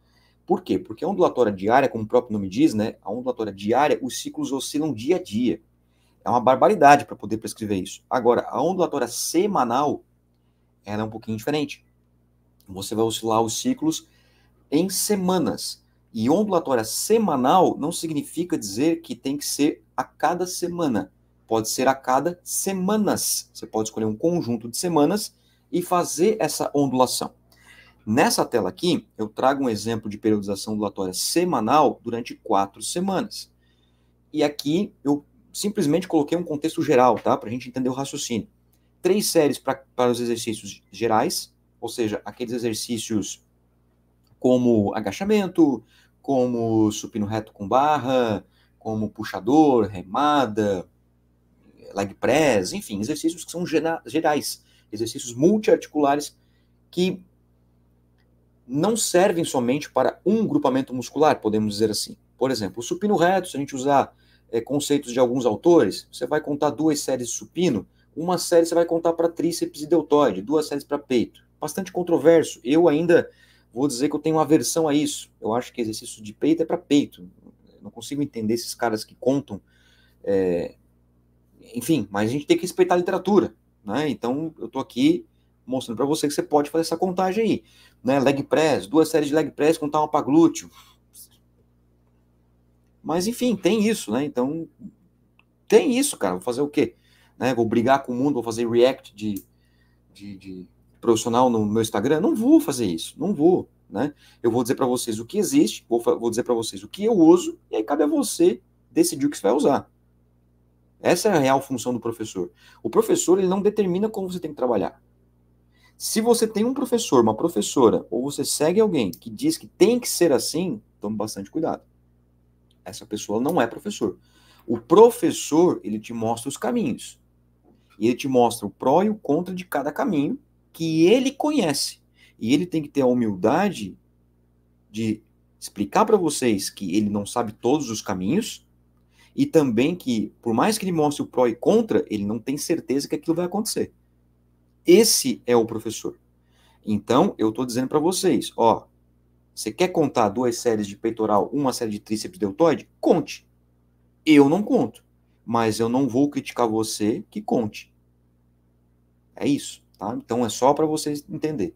Por quê? Porque a ondulatória diária, como o próprio nome diz, né? A ondulatória diária, os ciclos oscilam dia a dia. É uma barbaridade para poder prescrever isso. Agora, a ondulatória semanal, ela é um pouquinho diferente. Você vai oscilar os ciclos em semanas. E ondulatória semanal não significa dizer que tem que ser a cada semana. Pode ser a cada semanas. Você pode escolher um conjunto de semanas e fazer essa ondulação. Nessa tela aqui, eu trago um exemplo de periodização ondulatória semanal durante quatro semanas. E aqui eu simplesmente coloquei um contexto geral, tá? Para a gente entender o raciocínio. Três séries para os exercícios gerais, ou seja, aqueles exercícios como agachamento, como supino reto com barra, como puxador, remada, leg press, enfim, exercícios que são gerais exercícios multiarticulares que não servem somente para um grupamento muscular, podemos dizer assim. Por exemplo, o supino reto, se a gente usar é, conceitos de alguns autores, você vai contar duas séries de supino, uma série você vai contar para tríceps e deltoide, duas séries para peito. Bastante controverso. Eu ainda vou dizer que eu tenho aversão a isso. Eu acho que exercício de peito é para peito. Eu não consigo entender esses caras que contam. É... Enfim, mas a gente tem que respeitar a literatura. Né? Então, eu estou aqui mostrando para você que você pode fazer essa contagem aí. Né? Leg press, duas séries de leg press, contar uma para glúteo. Mas, enfim, tem isso, né? Então, tem isso, cara. Vou fazer o quê? Né? Vou brigar com o mundo, vou fazer react de, de, de profissional no meu Instagram? Não vou fazer isso, não vou. Né? Eu vou dizer para vocês o que existe, vou, vou dizer para vocês o que eu uso, e aí cabe a você decidir o que você vai usar. Essa é a real função do professor. O professor ele não determina como você tem que trabalhar. Se você tem um professor, uma professora, ou você segue alguém que diz que tem que ser assim, tome bastante cuidado. Essa pessoa não é professor. O professor, ele te mostra os caminhos. E ele te mostra o pró e o contra de cada caminho que ele conhece. E ele tem que ter a humildade de explicar para vocês que ele não sabe todos os caminhos e também que, por mais que ele mostre o pró e contra, ele não tem certeza que aquilo vai acontecer. Esse é o professor. Então, eu estou dizendo para vocês, ó, você quer contar duas séries de peitoral, uma série de tríceps deltoide? Conte. Eu não conto, mas eu não vou criticar você que conte. É isso, tá? Então é só para vocês entender.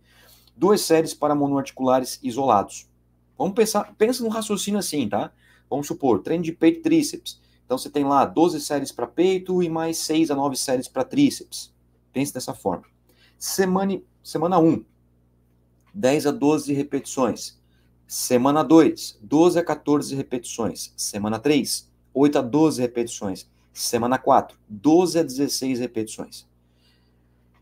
Duas séries para monoarticulares isolados. Vamos pensar, pensa num raciocínio assim, tá? Vamos supor, treino de peito e tríceps. Então você tem lá 12 séries para peito e mais 6 a 9 séries para tríceps. Pense dessa forma. Semana, semana 1, 10 a 12 repetições. Semana 2, 12 a 14 repetições. Semana 3, 8 a 12 repetições. Semana 4, 12 a 16 repetições.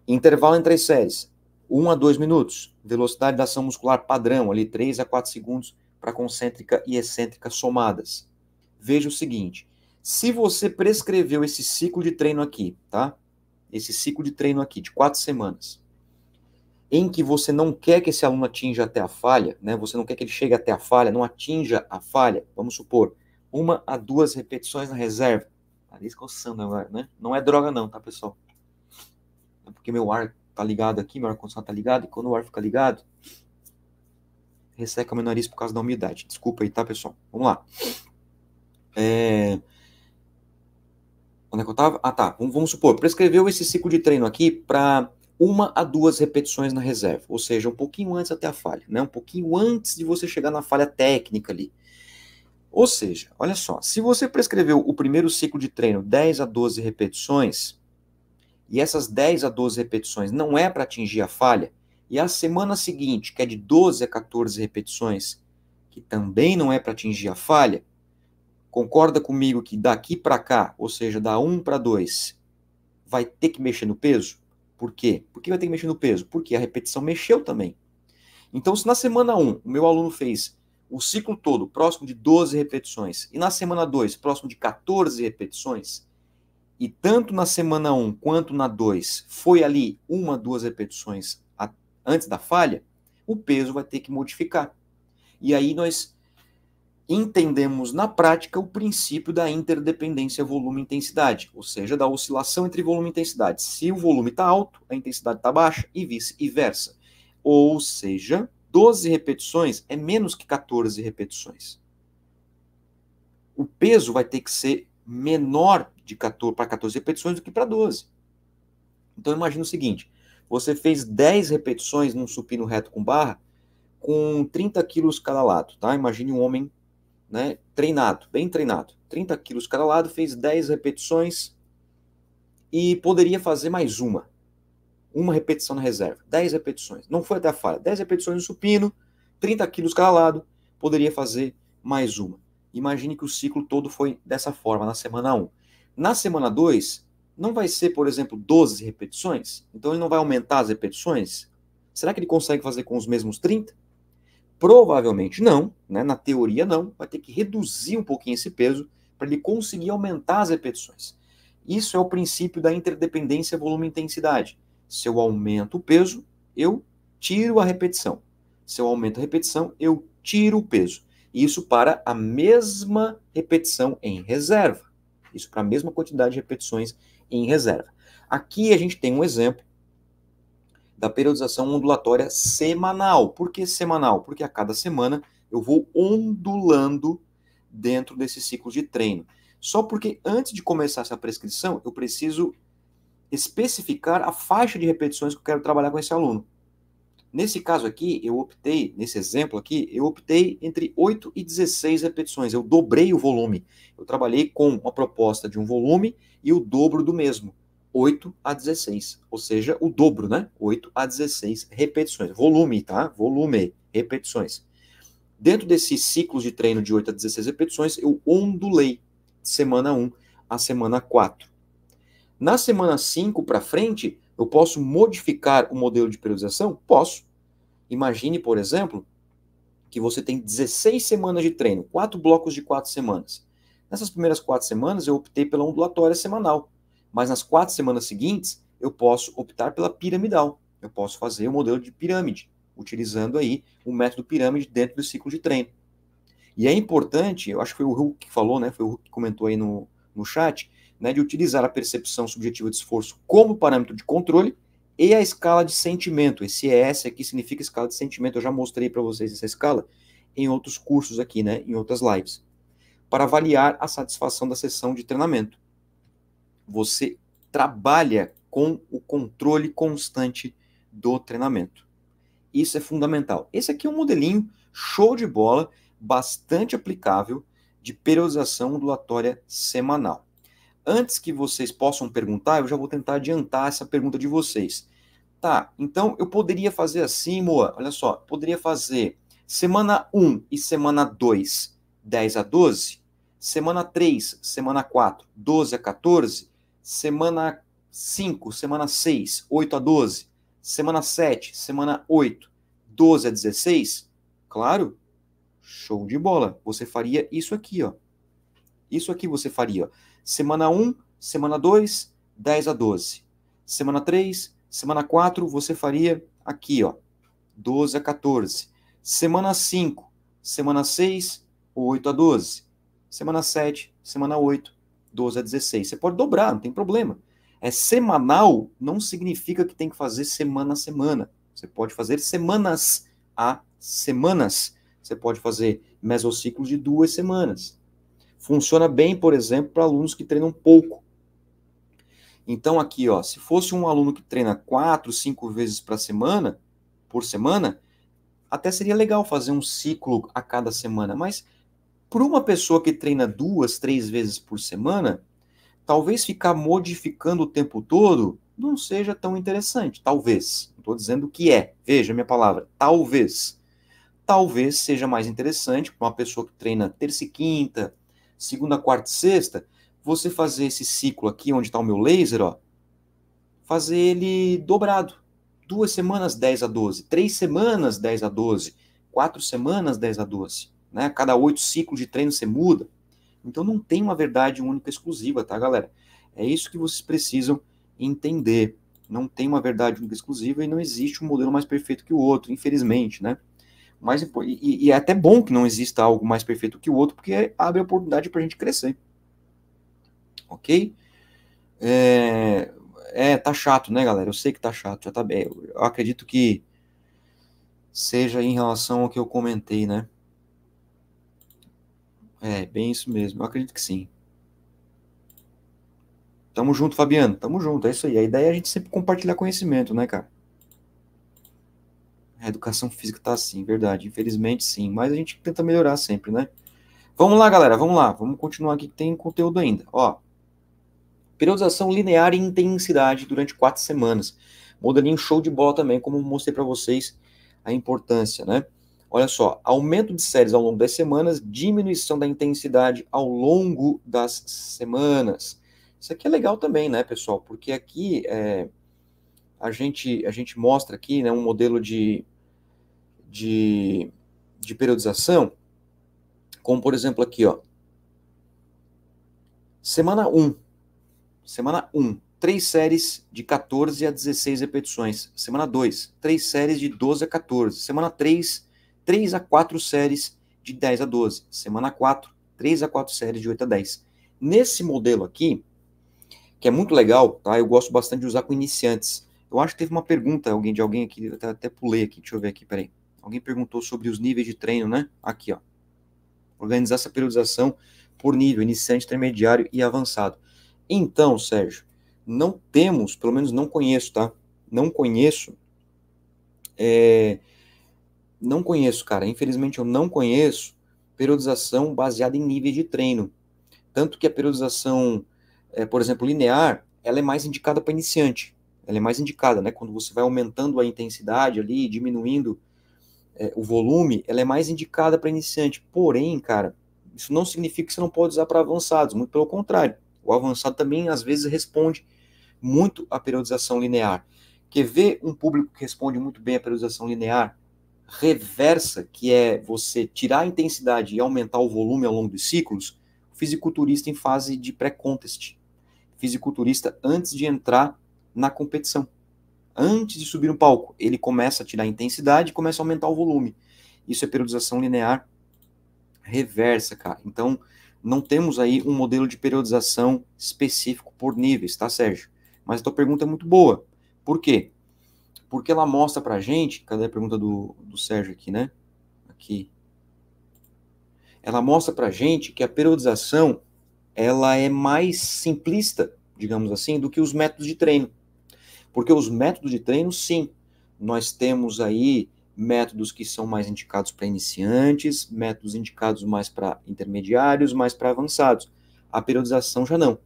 Intervalo entre as séries, 1 a 2 minutos. Velocidade da ação muscular padrão, ali 3 a 4 segundos para concêntrica e excêntrica somadas. Veja o seguinte: se você prescreveu esse ciclo de treino aqui, tá? Esse ciclo de treino aqui, de quatro semanas, em que você não quer que esse aluno atinja até a falha, né? Você não quer que ele chegue até a falha, não atinja a falha, vamos supor, uma a duas repetições na reserva. Nariz coçando agora, né? Não é droga não, tá, pessoal? É porque meu ar tá ligado aqui, meu ar condicionado tá ligado, e quando o ar fica ligado, resseca meu nariz por causa da umidade. Desculpa aí, tá, pessoal? Vamos lá. É... Onde é que eu estava? Ah, tá. Vamos, supor, prescreveu esse ciclo de treino aqui para uma a duas repetições na reserva, ou seja, um pouquinho antes até a falha, né? Um pouquinho antes de você chegar na falha técnica ali. Ou seja, olha só, se você prescreveu o primeiro ciclo de treino 10 a 12 repetições, e essas 10 a 12 repetições não é para atingir a falha, e a semana seguinte, que é de 12 a 14 repetições, que também não é para atingir a falha, concorda comigo que daqui para cá, ou seja, da 1 para 2, vai ter que mexer no peso? Por quê? Por que vai ter que mexer no peso? Porque a repetição mexeu também. Então, se na semana 1 o meu aluno fez o ciclo todo próximo de 12 repetições e na semana 2 próximo de 14 repetições, e tanto na semana 1 quanto na 2 foi ali uma, duas repetições antes da falha, o peso vai ter que modificar. E aí nós entendemos na prática o princípio da interdependência volume-intensidade, ou seja, da oscilação entre volume e intensidade. Se o volume está alto, a intensidade está baixa e vice-versa. Ou seja, 12 repetições é menos que 14 repetições. O peso vai ter que ser menor de 14 para 14 repetições do que para 12. Então imagina o seguinte: você fez 10 repetições num supino reto com barra com 30 quilos cada lado, tá? Imagine um homem né, treinado, bem treinado. 30 quilos cada lado, fez 10 repetições e poderia fazer mais uma. Uma repetição na reserva, 10 repetições. Não foi até a falha. 10 repetições no supino, 30 quilos cada lado, poderia fazer mais uma. Imagine que o ciclo todo foi dessa forma na semana 1. Na semana 2, não vai ser, por exemplo, 12 repetições? Então ele não vai aumentar as repetições? Será que ele consegue fazer com os mesmos 30? Provavelmente não, né? na teoria não, vai ter que reduzir um pouquinho esse peso para ele conseguir aumentar as repetições. Isso é o princípio da interdependência volume-intensidade. Se eu aumento o peso, eu tiro a repetição. Se eu aumento a repetição, eu tiro o peso. Isso para a mesma repetição em reserva. Isso para a mesma quantidade de repetições em reserva. Aqui a gente tem um exemplo da periodização ondulatória semanal. Por que semanal? Porque a cada semana eu vou ondulando dentro desse ciclo de treino. Só porque antes de começar essa prescrição, eu preciso especificar a faixa de repetições que eu quero trabalhar com esse aluno. Nesse caso aqui, eu optei, nesse exemplo aqui, eu optei entre 8 e 16 repetições. Eu dobrei o volume. Eu trabalhei com uma proposta de um volume e o dobro do mesmo. 8 a 16, ou seja, o dobro, né? 8 a 16 repetições. Volume, tá? Volume, repetições. Dentro desses ciclos de treino de 8 a 16 repetições, eu ondulei de semana 1 a semana 4. Na semana 5 para frente, eu posso modificar o modelo de periodização? Posso. Imagine, por exemplo, que você tem 16 semanas de treino, quatro blocos de quatro semanas. Nessas primeiras quatro semanas, eu optei pela ondulatória semanal. Mas nas quatro semanas seguintes, eu posso optar pela piramidal. Eu posso fazer o um modelo de pirâmide, utilizando aí o método pirâmide dentro do ciclo de treino. E é importante, eu acho que foi o Hulk que falou, né? Foi o Hulk que comentou aí no, no chat, né? De utilizar a percepção subjetiva de esforço como parâmetro de controle e a escala de sentimento. Esse ES aqui significa escala de sentimento. Eu já mostrei para vocês essa escala em outros cursos aqui, né? Em outras lives. Para avaliar a satisfação da sessão de treinamento você trabalha com o controle constante do treinamento. Isso é fundamental. Esse aqui é um modelinho show de bola, bastante aplicável, de periodização ondulatória semanal. Antes que vocês possam perguntar, eu já vou tentar adiantar essa pergunta de vocês. Tá, então eu poderia fazer assim, Moa, olha só, poderia fazer semana 1 e semana 2, 10 a 12, semana 3, semana 4, 12 a 14, semana 5, semana 6, 8 a 12, semana 7, semana 8, 12 a 16, claro, show de bola. Você faria isso aqui, ó. Isso aqui você faria. Ó. Semana 1, semana 2, 10 a 12. Semana 3, semana 4, você faria aqui, ó. 12 a 14. Semana 5, semana 6, 8 a 12. Semana 7, semana 8, 12 a 16. Você pode dobrar, não tem problema. É semanal, não significa que tem que fazer semana a semana. Você pode fazer semanas a semanas. Você pode fazer mesociclos de duas semanas. Funciona bem, por exemplo, para alunos que treinam pouco. Então, aqui, ó, se fosse um aluno que treina quatro, cinco vezes para semana, por semana, até seria legal fazer um ciclo a cada semana, mas para uma pessoa que treina duas, três vezes por semana, talvez ficar modificando o tempo todo não seja tão interessante. Talvez. estou dizendo que é. Veja minha palavra. Talvez. Talvez seja mais interessante para uma pessoa que treina terça e quinta, segunda, quarta e sexta, você fazer esse ciclo aqui onde está o meu laser, ó, fazer ele dobrado. Duas semanas 10 a 12, três semanas 10 a 12, quatro semanas 10 a 12 né? Cada oito ciclos de treino você muda. Então não tem uma verdade única exclusiva, tá, galera? É isso que vocês precisam entender. Não tem uma verdade única exclusiva e não existe um modelo mais perfeito que o outro, infelizmente, né? Mas, e, e é até bom que não exista algo mais perfeito que o outro, porque abre oportunidade para a gente crescer. Ok? É, é, tá chato, né, galera? Eu sei que tá chato, já tá Eu acredito que seja em relação ao que eu comentei, né? É, bem isso mesmo. Eu acredito que sim. Tamo junto, Fabiano. Tamo junto, é isso aí. A ideia é a gente sempre compartilhar conhecimento, né, cara? A educação física tá assim, verdade. Infelizmente, sim. Mas a gente tenta melhorar sempre, né? Vamos lá, galera. Vamos lá. Vamos continuar aqui que tem conteúdo ainda. Ó. Periodização linear e intensidade durante quatro semanas. Modelinho show de bola também, como mostrei para vocês a importância, né? Olha só, aumento de séries ao longo das semanas, diminuição da intensidade ao longo das semanas. Isso aqui é legal também, né, pessoal? Porque aqui é, a, gente, a gente mostra aqui né, um modelo de, de, de periodização, como por exemplo aqui, ó. Semana 1. Semana 1, três séries de 14 a 16 repetições. Semana 2, três séries de 12 a 14. Semana 3, 3 a 4 séries de 10 a 12. Semana 4, 3 a 4 séries de 8 a 10. Nesse modelo aqui, que é muito legal, tá? Eu gosto bastante de usar com iniciantes. Eu acho que teve uma pergunta alguém de alguém aqui, até, até pulei aqui, deixa eu ver aqui, peraí. Alguém perguntou sobre os níveis de treino, né? Aqui, ó. Organizar essa periodização por nível, iniciante, intermediário e avançado. Então, Sérgio, não temos, pelo menos não conheço, tá? Não conheço é, não conheço, cara. Infelizmente eu não conheço periodização baseada em níveis de treino. Tanto que a periodização, é, por exemplo, linear, ela é mais indicada para iniciante. Ela é mais indicada, né? Quando você vai aumentando a intensidade ali, diminuindo é, o volume, ela é mais indicada para iniciante. Porém, cara, isso não significa que você não pode usar para avançados. Muito pelo contrário. O avançado também, às vezes, responde muito à periodização linear. Quer ver um público que responde muito bem à periodização linear? reversa, que é você tirar a intensidade e aumentar o volume ao longo dos ciclos, fisiculturista em fase de pré-contest, fisiculturista antes de entrar na competição. Antes de subir no palco, ele começa a tirar a intensidade e começa a aumentar o volume. Isso é periodização linear reversa, cara. Então, não temos aí um modelo de periodização específico por níveis, tá, Sérgio? Mas a tua pergunta é muito boa. Por quê? porque ela mostra para a gente, cadê a pergunta do, do Sérgio aqui, né? Aqui. Ela mostra para a gente que a periodização ela é mais simplista, digamos assim, do que os métodos de treino. Porque os métodos de treino, sim, nós temos aí métodos que são mais indicados para iniciantes, métodos indicados mais para intermediários, mais para avançados. A periodização já não.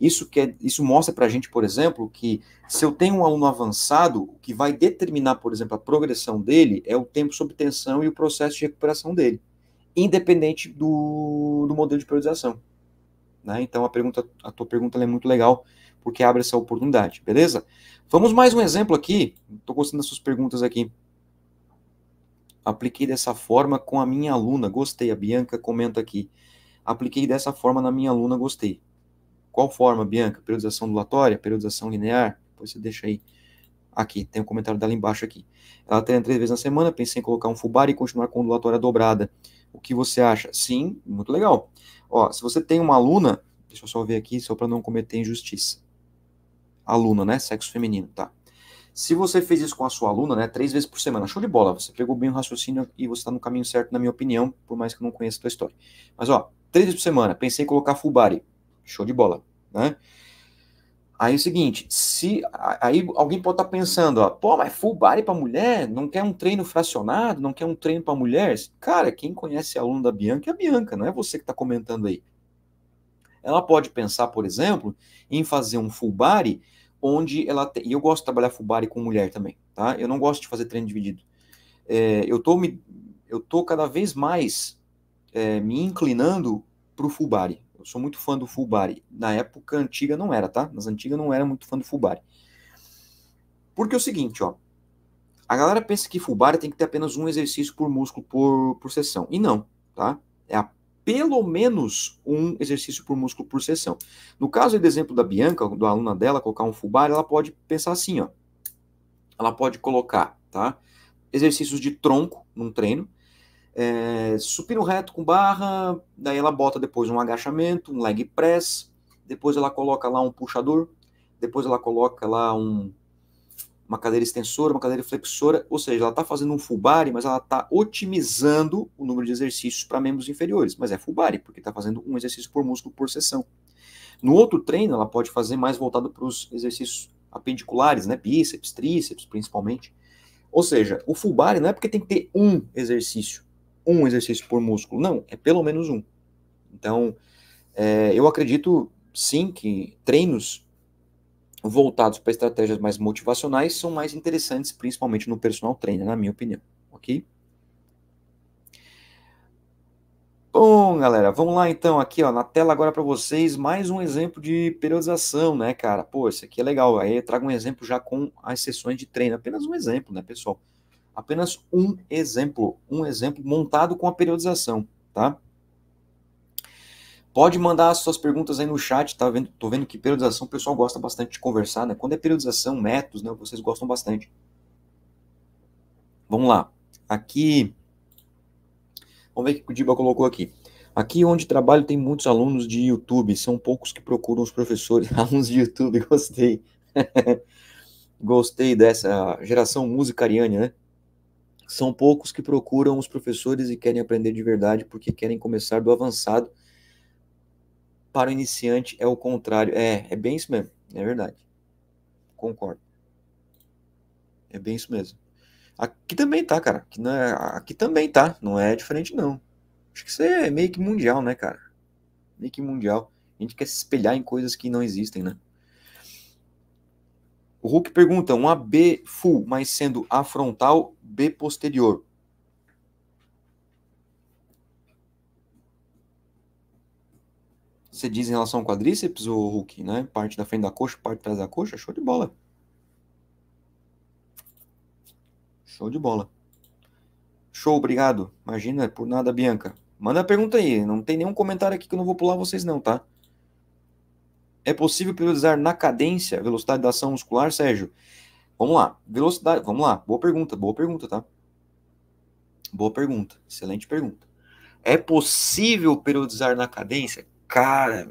Isso, quer, isso mostra para a gente, por exemplo, que se eu tenho um aluno avançado, o que vai determinar, por exemplo, a progressão dele é o tempo sob tensão e o processo de recuperação dele, independente do, do modelo de priorização. Né? Então, a, pergunta, a tua pergunta é muito legal, porque abre essa oportunidade, beleza? Vamos mais um exemplo aqui. Estou gostando das suas perguntas aqui. Apliquei dessa forma com a minha aluna, gostei. A Bianca comenta aqui. Apliquei dessa forma na minha aluna, gostei. Qual forma, Bianca? Periodização ondulatória, periodização linear? Depois você deixa aí. Aqui, tem um comentário dela embaixo aqui. Ela treina três vezes na semana, pensei em colocar um fubar e continuar com ondulatória dobrada. O que você acha? Sim, muito legal. Ó, se você tem uma aluna, deixa eu só ver aqui, só para não cometer injustiça. Aluna, né? Sexo feminino, tá? Se você fez isso com a sua aluna, né? Três vezes por semana, show de bola. Você pegou bem o raciocínio e você está no caminho certo, na minha opinião, por mais que eu não conheça a tua história. Mas, ó, três vezes por semana, pensei em colocar fubari. Show de bola, né? Aí é o seguinte, se aí alguém pode estar tá pensando, ó, pô, mas full body para mulher, não quer um treino fracionado, não quer um treino para mulheres? Cara, quem conhece a aluna da Bianca é a Bianca, não é você que está comentando aí. Ela pode pensar, por exemplo, em fazer um full body onde ela e eu gosto de trabalhar full body com mulher também, tá? Eu não gosto de fazer treino dividido. É, eu tô me eu tô cada vez mais é, me inclinando para o full body, eu sou muito fã do full body. Na época antiga não era, tá? Nas antigas não era muito fã do full body. Porque é o seguinte, ó. A galera pensa que full body tem que ter apenas um exercício por músculo por, por sessão. E não, tá? É a, pelo menos um exercício por músculo por sessão. No caso do exemplo da Bianca, do aluna dela, colocar um full body, ela pode pensar assim, ó. Ela pode colocar, tá? Exercícios de tronco num treino, é, supino reto com barra, daí ela bota depois um agachamento, um leg press, depois ela coloca lá um puxador, depois ela coloca lá um, uma cadeira extensora, uma cadeira flexora, ou seja, ela está fazendo um full body, mas ela está otimizando o número de exercícios para membros inferiores, mas é full body, porque está fazendo um exercício por músculo por sessão. No outro treino, ela pode fazer mais voltado para os exercícios apendiculares, né, bíceps, tríceps, principalmente. Ou seja, o full body não é porque tem que ter um exercício, um exercício por músculo. Não, é pelo menos um. Então, é, eu acredito sim que treinos voltados para estratégias mais motivacionais são mais interessantes, principalmente no personal trainer, na minha opinião, ok? Bom, galera, vamos lá então aqui, ó, na tela agora para vocês, mais um exemplo de periodização, né, cara? Pô, isso aqui é legal. Aí eu trago um exemplo já com as sessões de treino, apenas um exemplo, né, pessoal? apenas um exemplo, um exemplo montado com a periodização, tá? Pode mandar as suas perguntas aí no chat, tá vendo? Tô vendo que periodização o pessoal gosta bastante de conversar, né? Quando é periodização, métodos, né? Vocês gostam bastante. Vamos lá. Aqui, vamos ver o que o Diba colocou aqui. Aqui onde trabalho tem muitos alunos de YouTube, são poucos que procuram os professores. Alunos de YouTube, gostei. gostei dessa geração musicariana, né? São poucos que procuram os professores e querem aprender de verdade porque querem começar do avançado. Para o iniciante é o contrário. É, é bem isso mesmo. É verdade. Concordo. É bem isso mesmo. Aqui também tá, cara. Aqui, é, aqui também tá. Não é diferente, não. Acho que isso é meio que mundial, né, cara? Meio que mundial. A gente quer se espelhar em coisas que não existem, né? O Hulk pergunta, um AB full, mas sendo A frontal, B posterior. Você diz em relação ao quadríceps, o Hulk, né? Parte da frente da coxa, parte de trás da coxa, show de bola. Show de bola. Show, obrigado. Imagina, é por nada, Bianca. Manda a pergunta aí. Não tem nenhum comentário aqui que eu não vou pular vocês, não, tá? É possível priorizar na cadência velocidade da ação muscular, Sérgio? Vamos lá. Velocidade, vamos lá. Boa pergunta, boa pergunta, tá? Boa pergunta. Excelente pergunta. É possível periodizar na cadência? Cara,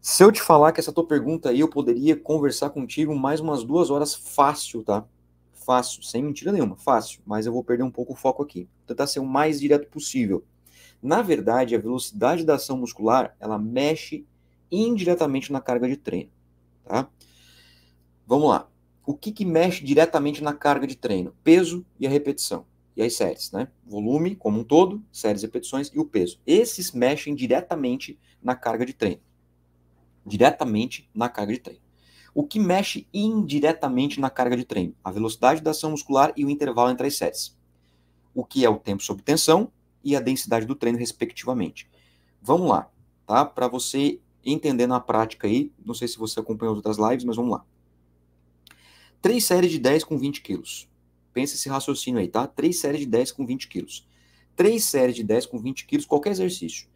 se eu te falar que essa tua pergunta aí eu poderia conversar contigo mais umas duas horas fácil, tá? Fácil, sem mentira nenhuma, fácil. Mas eu vou perder um pouco o foco aqui. Vou tentar ser o mais direto possível. Na verdade, a velocidade da ação muscular, ela mexe indiretamente na carga de treino. Tá? Vamos lá. O que, que mexe diretamente na carga de treino? Peso e a repetição. E as séries, né? Volume como um todo, séries, repetições e o peso. Esses mexem diretamente na carga de treino. Diretamente na carga de treino. O que mexe indiretamente na carga de treino? A velocidade da ação muscular e o intervalo entre as séries. O que é o tempo sob tensão e a densidade do treino, respectivamente. Vamos lá, tá? Para você entender na prática aí. Não sei se você acompanhou outras lives, mas vamos lá. Três séries de 10 com 20 quilos. Pensa esse raciocínio aí, tá? Três séries de 10 com 20 quilos. Três séries de 10 com 20 quilos, qualquer exercício.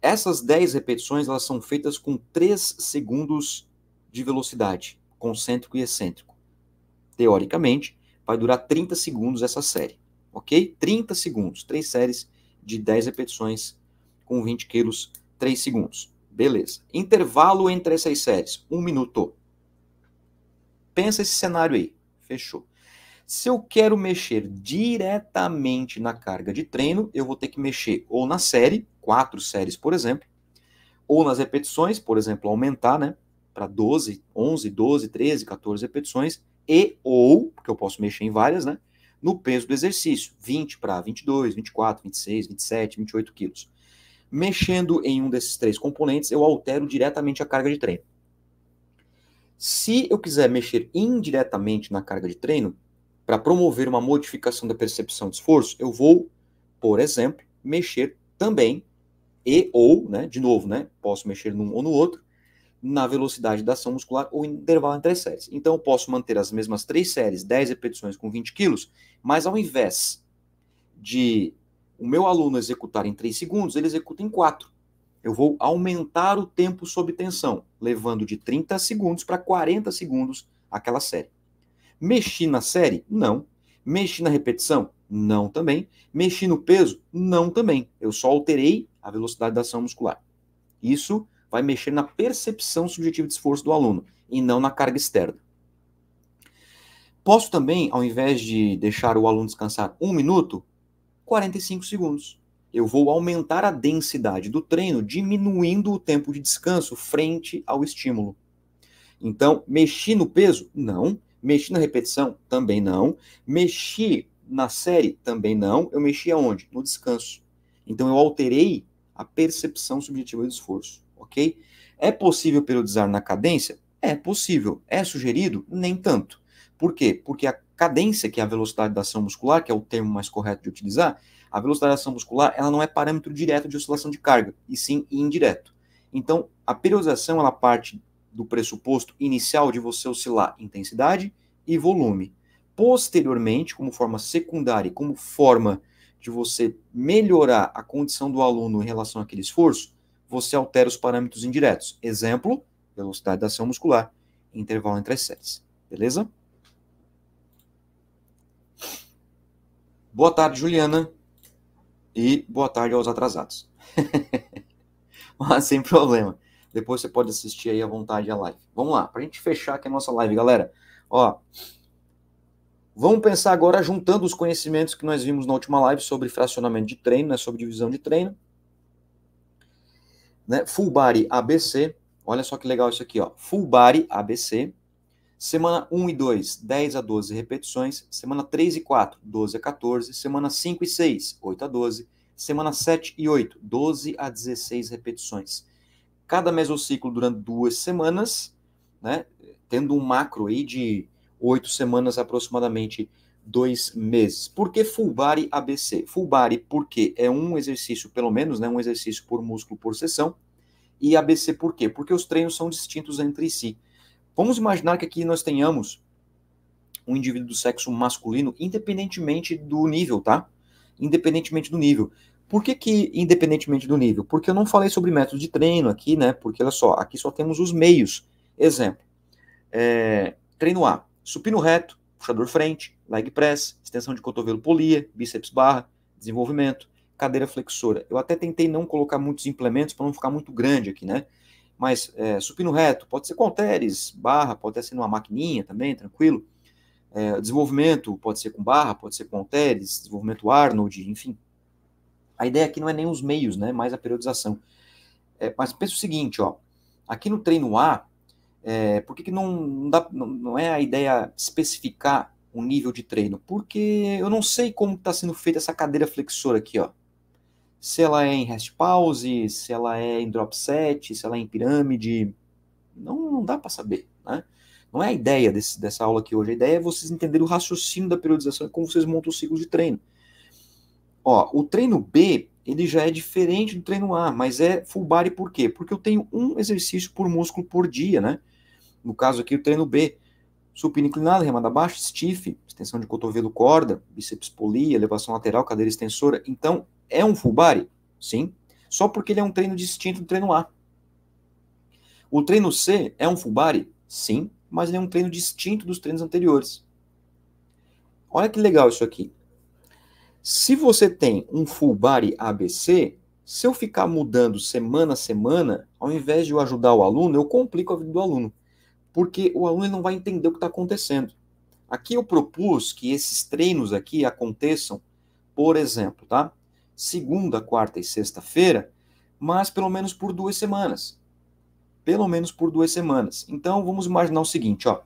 Essas 10 repetições, elas são feitas com 3 segundos de velocidade, concêntrico e excêntrico. Teoricamente, vai durar 30 segundos essa série, ok? 30 segundos, três séries de 10 repetições com 20 quilos, 3 segundos. Beleza. Intervalo entre essas séries, um minuto. Pensa esse cenário aí. Fechou. Se eu quero mexer diretamente na carga de treino, eu vou ter que mexer ou na série, quatro séries, por exemplo, ou nas repetições, por exemplo, aumentar, né, para 12, 11, 12, 13, 14 repetições, e ou, porque eu posso mexer em várias, né, no peso do exercício, 20 para 22, 24, 26, 27, 28 quilos. Mexendo em um desses três componentes, eu altero diretamente a carga de treino. Se eu quiser mexer indiretamente na carga de treino, para promover uma modificação da percepção de esforço, eu vou, por exemplo, mexer também e ou, né, de novo, né, posso mexer num ou no outro, na velocidade da ação muscular ou intervalo entre as séries. Então, eu posso manter as mesmas três séries, 10 repetições com 20 quilos, mas ao invés de o meu aluno executar em 3 segundos, ele executa em 4. Eu vou aumentar o tempo sob tensão, levando de 30 segundos para 40 segundos aquela série. Mexi na série? Não. Mexi na repetição? Não também. Mexi no peso? Não também. Eu só alterei a velocidade da ação muscular. Isso vai mexer na percepção subjetiva de esforço do aluno e não na carga externa. Posso também, ao invés de deixar o aluno descansar um minuto, 45 segundos. Eu vou aumentar a densidade do treino, diminuindo o tempo de descanso frente ao estímulo. Então, mexi no peso? Não. Mexi na repetição? Também não. Mexi na série? Também não. Eu mexi aonde? No descanso. Então, eu alterei a percepção subjetiva do esforço, ok? É possível periodizar na cadência? É possível. É sugerido? Nem tanto. Por quê? Porque a cadência, que é a velocidade da ação muscular, que é o termo mais correto de utilizar, a velocidade da ação muscular ela não é parâmetro direto de oscilação de carga, e sim indireto. Então, a periodização ela parte do pressuposto inicial de você oscilar intensidade e volume. Posteriormente, como forma secundária e como forma de você melhorar a condição do aluno em relação àquele esforço, você altera os parâmetros indiretos. Exemplo, velocidade da ação muscular, intervalo entre as séries. Beleza? Boa tarde, Juliana. E boa tarde aos atrasados. Mas sem problema. Depois você pode assistir aí à vontade a live. Vamos lá, para a gente fechar aqui a nossa live, galera. Ó, vamos pensar agora juntando os conhecimentos que nós vimos na última live sobre fracionamento de treino, né, sobre divisão de treino. Né, full body ABC. Olha só que legal isso aqui, ó. Full body ABC. Semana 1 e 2, 10 a 12 repetições. Semana 3 e 4, 12 a 14. Semana 5 e 6, 8 a 12. Semana 7 e 8, 12 a 16 repetições. Cada mesociclo durante duas semanas, né? Tendo um macro aí de 8 semanas aproximadamente, 2 meses. Por que full body ABC? Full body porque é um exercício, pelo menos, né? Um exercício por músculo por sessão. E ABC por quê? Porque os treinos são distintos entre si. Vamos imaginar que aqui nós tenhamos um indivíduo do sexo masculino, independentemente do nível, tá? Independentemente do nível. Por que, que independentemente do nível? Porque eu não falei sobre método de treino aqui, né? Porque olha só, aqui só temos os meios. Exemplo: é, treino A, supino reto, puxador frente, leg press, extensão de cotovelo polia, bíceps barra, desenvolvimento, cadeira flexora. Eu até tentei não colocar muitos implementos para não ficar muito grande aqui, né? mas é, supino reto, pode ser com halteres, barra, pode ser numa maquininha também, tranquilo. É, desenvolvimento pode ser com barra, pode ser com halteres, desenvolvimento Arnold, enfim. A ideia aqui não é nem os meios, né, mais a periodização. É, mas pensa o seguinte, ó, aqui no treino A, é, por que, que não, dá, não, não é a ideia especificar o nível de treino? Porque eu não sei como está sendo feita essa cadeira flexora aqui, ó se ela é em rest pause, se ela é em drop set, se ela é em pirâmide, não, não dá para saber, né? Não é a ideia desse, dessa aula aqui hoje, a ideia é vocês entenderem o raciocínio da periodização e como vocês montam o ciclo de treino. Ó, o treino B, ele já é diferente do treino A, mas é full body por quê? Porque eu tenho um exercício por músculo por dia, né? No caso aqui, o treino B, supino inclinado, remada baixa, stiff, extensão de cotovelo corda, bíceps polia, elevação lateral, cadeira extensora. Então, é um full body? Sim. Só porque ele é um treino distinto do treino A. O treino C é um full body? Sim, mas ele é um treino distinto dos treinos anteriores. Olha que legal isso aqui. Se você tem um full body ABC, se eu ficar mudando semana a semana, ao invés de eu ajudar o aluno, eu complico a vida do aluno. Porque o aluno não vai entender o que está acontecendo. Aqui eu propus que esses treinos aqui aconteçam, por exemplo, tá? segunda, quarta e sexta-feira, mas pelo menos por duas semanas. Pelo menos por duas semanas. Então vamos imaginar o seguinte, ó.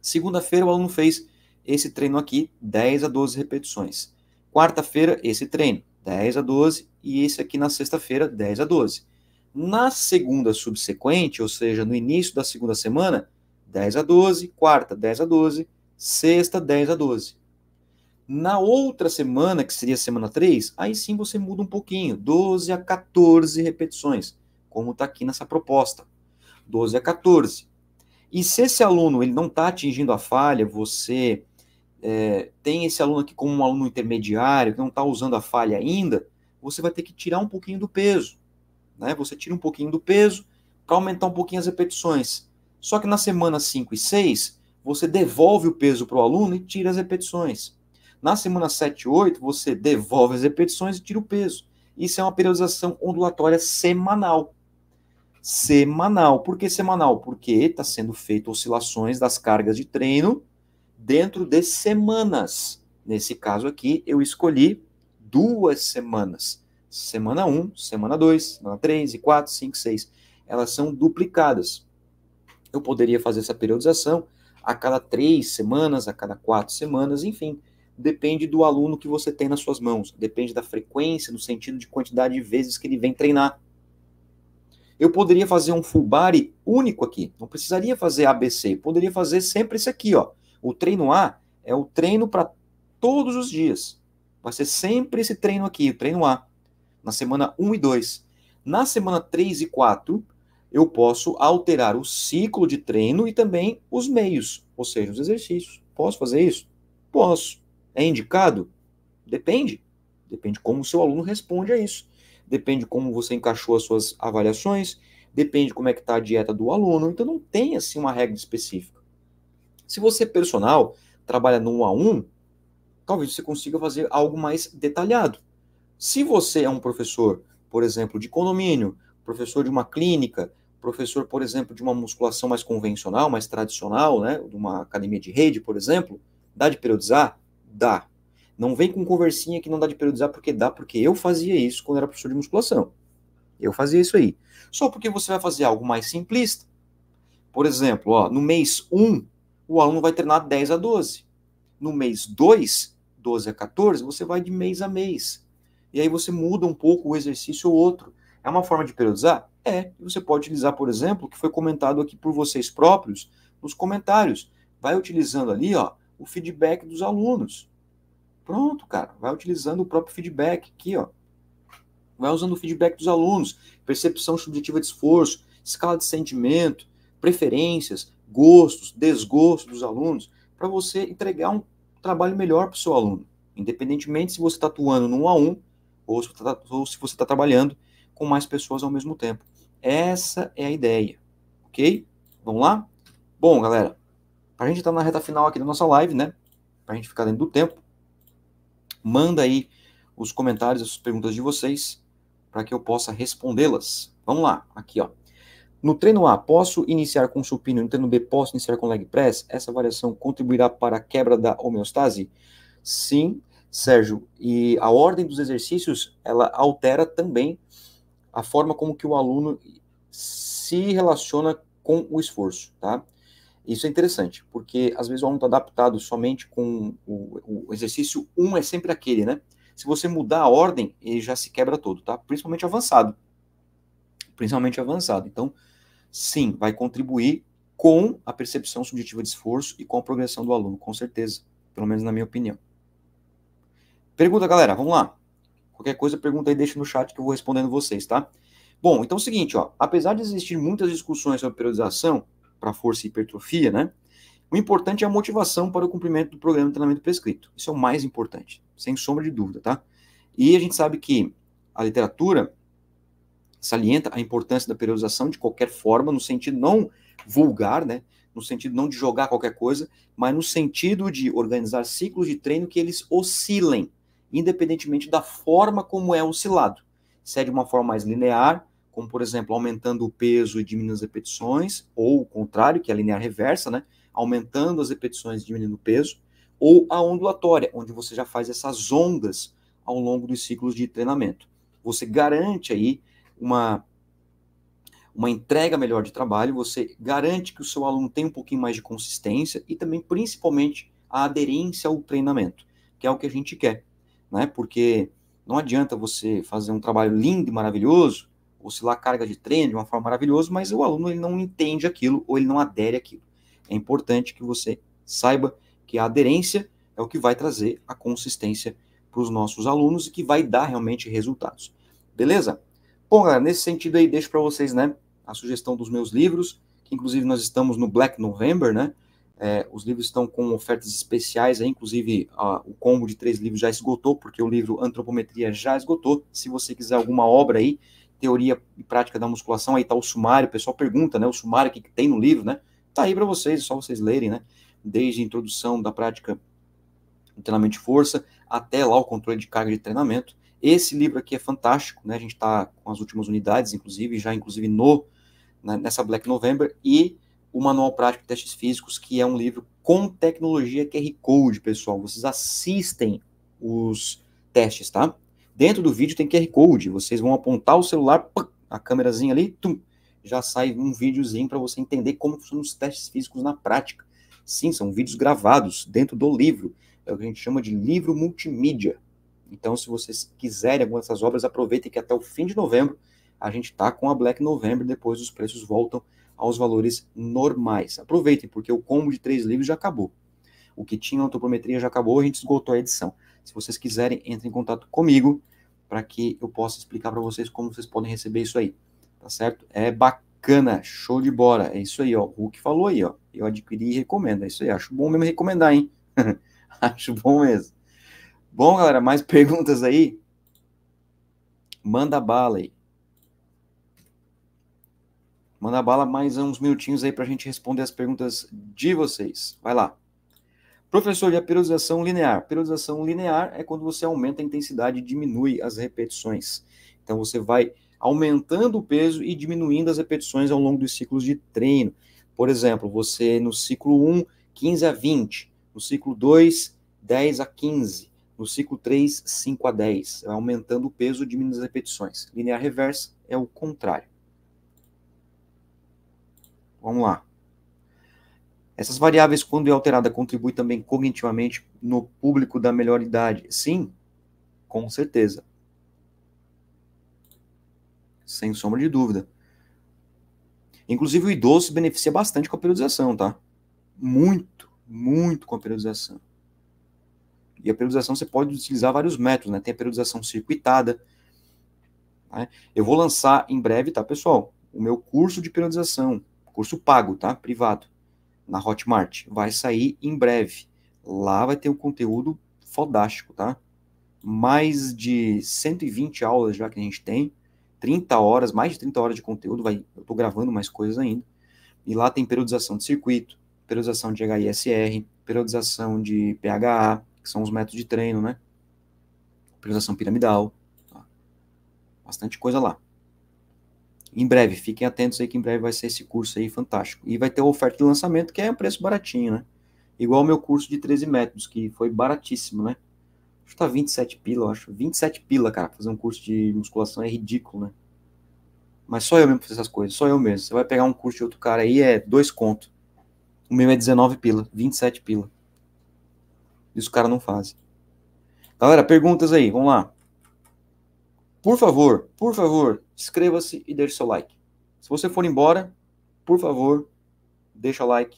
Segunda-feira o aluno fez esse treino aqui, 10 a 12 repetições. Quarta-feira esse treino, 10 a 12 e esse aqui na sexta-feira, 10 a 12. Na segunda subsequente, ou seja, no início da segunda semana, 10 a 12, quarta 10 a 12, sexta 10 a 12. Na outra semana, que seria semana 3, aí sim você muda um pouquinho, 12 a 14 repetições, como está aqui nessa proposta. 12 a 14. E se esse aluno ele não está atingindo a falha, você é, tem esse aluno aqui como um aluno intermediário, que não está usando a falha ainda, você vai ter que tirar um pouquinho do peso. Né? Você tira um pouquinho do peso para aumentar um pouquinho as repetições. Só que na semana 5 e 6, você devolve o peso para o aluno e tira as repetições. Na semana 7 8, você devolve as repetições e tira o peso. Isso é uma periodização ondulatória semanal. Semanal. Por que semanal? Porque está sendo feito oscilações das cargas de treino dentro de semanas. Nesse caso aqui, eu escolhi duas semanas. Semana 1, semana 2, semana 3 e 4, 5, 6. Elas são duplicadas. Eu poderia fazer essa periodização a cada três semanas, a cada quatro semanas, enfim depende do aluno que você tem nas suas mãos, depende da frequência, no sentido de quantidade de vezes que ele vem treinar. Eu poderia fazer um Fulbari único aqui, não precisaria fazer ABC, poderia fazer sempre isso aqui, ó. O treino A é o treino para todos os dias. Vai ser sempre esse treino aqui, o treino A, na semana 1 e 2. Na semana 3 e 4, eu posso alterar o ciclo de treino e também os meios, ou seja, os exercícios. Posso fazer isso? Posso. É indicado? Depende. Depende como o seu aluno responde a isso. Depende como você encaixou as suas avaliações, depende como é que está a dieta do aluno. Então não tem assim uma regra específica. Se você é personal, trabalha no 1 a 1, talvez você consiga fazer algo mais detalhado. Se você é um professor, por exemplo, de condomínio, professor de uma clínica, professor, por exemplo, de uma musculação mais convencional, mais tradicional, né, de uma academia de rede, por exemplo, dá de periodizar? Dá. Não vem com conversinha que não dá de periodizar, porque dá, porque eu fazia isso quando era professor de musculação. Eu fazia isso aí. Só porque você vai fazer algo mais simplista. Por exemplo, ó, no mês 1, o aluno vai treinar 10 a 12. No mês 2, 12 a 14, você vai de mês a mês. E aí você muda um pouco o exercício ou outro. É uma forma de periodizar? É. Você pode utilizar, por exemplo, o que foi comentado aqui por vocês próprios nos comentários. Vai utilizando ali, ó, o feedback dos alunos. Pronto, cara, vai utilizando o próprio feedback aqui, ó. Vai usando o feedback dos alunos, percepção subjetiva de esforço, escala de sentimento, preferências, gostos, desgostos dos alunos, para você entregar um trabalho melhor para o seu aluno, independentemente se você está atuando num a um ou se você está tá trabalhando com mais pessoas ao mesmo tempo. Essa é a ideia, ok? Vamos lá? Bom, galera, para a gente estar tá na reta final aqui da nossa live, né? Para a gente ficar dentro do tempo, manda aí os comentários, as perguntas de vocês, para que eu possa respondê-las. Vamos lá, aqui, ó. No treino A, posso iniciar com supino, no treino B, posso iniciar com leg press? Essa variação contribuirá para a quebra da homeostase? Sim, Sérgio, e a ordem dos exercícios, ela altera também a forma como que o aluno se relaciona com o esforço, tá? Isso é interessante, porque às vezes o aluno está adaptado somente com o, o, exercício 1 é sempre aquele, né? Se você mudar a ordem, ele já se quebra todo, tá? Principalmente avançado. Principalmente avançado. Então, sim, vai contribuir com a percepção subjetiva de esforço e com a progressão do aluno, com certeza. Pelo menos na minha opinião. Pergunta, galera, vamos lá. Qualquer coisa, pergunta aí, deixa no chat que eu vou respondendo vocês, tá? Bom, então é o seguinte, ó. Apesar de existir muitas discussões sobre periodização, para força e hipertrofia, né? O importante é a motivação para o cumprimento do programa de treinamento prescrito. Isso é o mais importante, sem sombra de dúvida, tá? E a gente sabe que a literatura salienta a importância da periodização de qualquer forma, no sentido não vulgar, né? No sentido não de jogar qualquer coisa, mas no sentido de organizar ciclos de treino que eles oscilem, independentemente da forma como é oscilado. Se é de uma forma mais linear, como por exemplo, aumentando o peso e diminuindo as repetições, ou o contrário, que é a linear reversa, né? Aumentando as repetições e diminuindo o peso, ou a ondulatória, onde você já faz essas ondas ao longo dos ciclos de treinamento. Você garante aí uma uma entrega melhor de trabalho, você garante que o seu aluno tem um pouquinho mais de consistência e também, principalmente, a aderência ao treinamento, que é o que a gente quer, né? Porque não adianta você fazer um trabalho lindo e maravilhoso oscilar a carga de treino de uma forma maravilhosa, mas o aluno ele não entende aquilo ou ele não adere aquilo. É importante que você saiba que a aderência é o que vai trazer a consistência para os nossos alunos e que vai dar realmente resultados. Beleza? Bom, galera, nesse sentido aí, deixo para vocês, né, a sugestão dos meus livros, que inclusive nós estamos no Black November, né? É, os livros estão com ofertas especiais, aí, inclusive a, o combo de três livros já esgotou, porque o livro Antropometria já esgotou. Se você quiser alguma obra aí teoria e prática da musculação, aí tá o sumário, o pessoal pergunta, né, o sumário, o que, que tem no livro, né, tá aí para vocês, é só vocês lerem, né, desde a introdução da prática do treinamento de força, até lá o controle de carga de treinamento, esse livro aqui é fantástico, né, a gente está com as últimas unidades, inclusive, já inclusive no, né, nessa Black November, e o Manual Prático de Testes Físicos, que é um livro com tecnologia QR Code, pessoal, vocês assistem os testes, tá? Dentro do vídeo tem QR Code, vocês vão apontar o celular, a câmerazinha ali, tum, já sai um videozinho para você entender como funcionam os testes físicos na prática. Sim, são vídeos gravados dentro do livro, é o que a gente chama de livro multimídia. Então, se vocês quiserem alguma dessas obras, aproveitem que até o fim de novembro a gente está com a Black November, depois os preços voltam aos valores normais. Aproveitem, porque o combo de três livros já acabou. O que tinha autoprometria já acabou, a gente esgotou a edição. Se vocês quiserem, entrem em contato comigo para que eu possa explicar para vocês como vocês podem receber isso aí, tá certo? É bacana, show de bola, é isso aí, ó, o que falou aí, ó, eu adquiri e recomendo, é isso aí, acho bom mesmo recomendar, hein? acho bom mesmo. Bom, galera, mais perguntas aí? Manda bala aí. Manda bala mais uns minutinhos aí para a gente responder as perguntas de vocês. Vai lá. Professor, e a periodização linear? Periodização linear é quando você aumenta a intensidade e diminui as repetições. Então, você vai aumentando o peso e diminuindo as repetições ao longo dos ciclos de treino. Por exemplo, você no ciclo 1, 15 a 20, no ciclo 2, 10 a 15, no ciclo 3, 5 a 10, aumentando o peso e diminuindo as repetições. Linear reversa é o contrário. Vamos lá. Essas variáveis, quando é alterada, contribui também cognitivamente no público da melhor idade? Sim, com certeza. Sem sombra de dúvida. Inclusive, o idoso se beneficia bastante com a periodização, tá? Muito, muito com a periodização. E a periodização você pode utilizar vários métodos, né? Tem a periodização circuitada. Né? Eu vou lançar em breve, tá, pessoal? O meu curso de periodização, curso pago, tá? Privado na Hotmart. Vai sair em breve. Lá vai ter um conteúdo fodástico, tá? Mais de 120 aulas já que a gente tem, 30 horas, mais de 30 horas de conteúdo, vai, eu tô gravando mais coisas ainda. E lá tem periodização de circuito, periodização de HISR, periodização de PHA, que são os métodos de treino, né? Periodização piramidal, tá? bastante coisa lá em breve, fiquem atentos aí que em breve vai ser esse curso aí fantástico. E vai ter oferta de lançamento que é um preço baratinho, né? Igual o meu curso de 13 métodos, que foi baratíssimo, né? Acho que tá 27 pila, eu acho. 27 pila, cara, fazer um curso de musculação é ridículo, né? Mas só eu mesmo fazer essas coisas, só eu mesmo. Você vai pegar um curso de outro cara aí, é dois conto. O meu é 19 pila, 27 pila. e os cara não fazem. Galera, perguntas aí, vamos lá. Por favor, por favor, inscreva-se e deixe seu like. Se você for embora, por favor, deixa o like,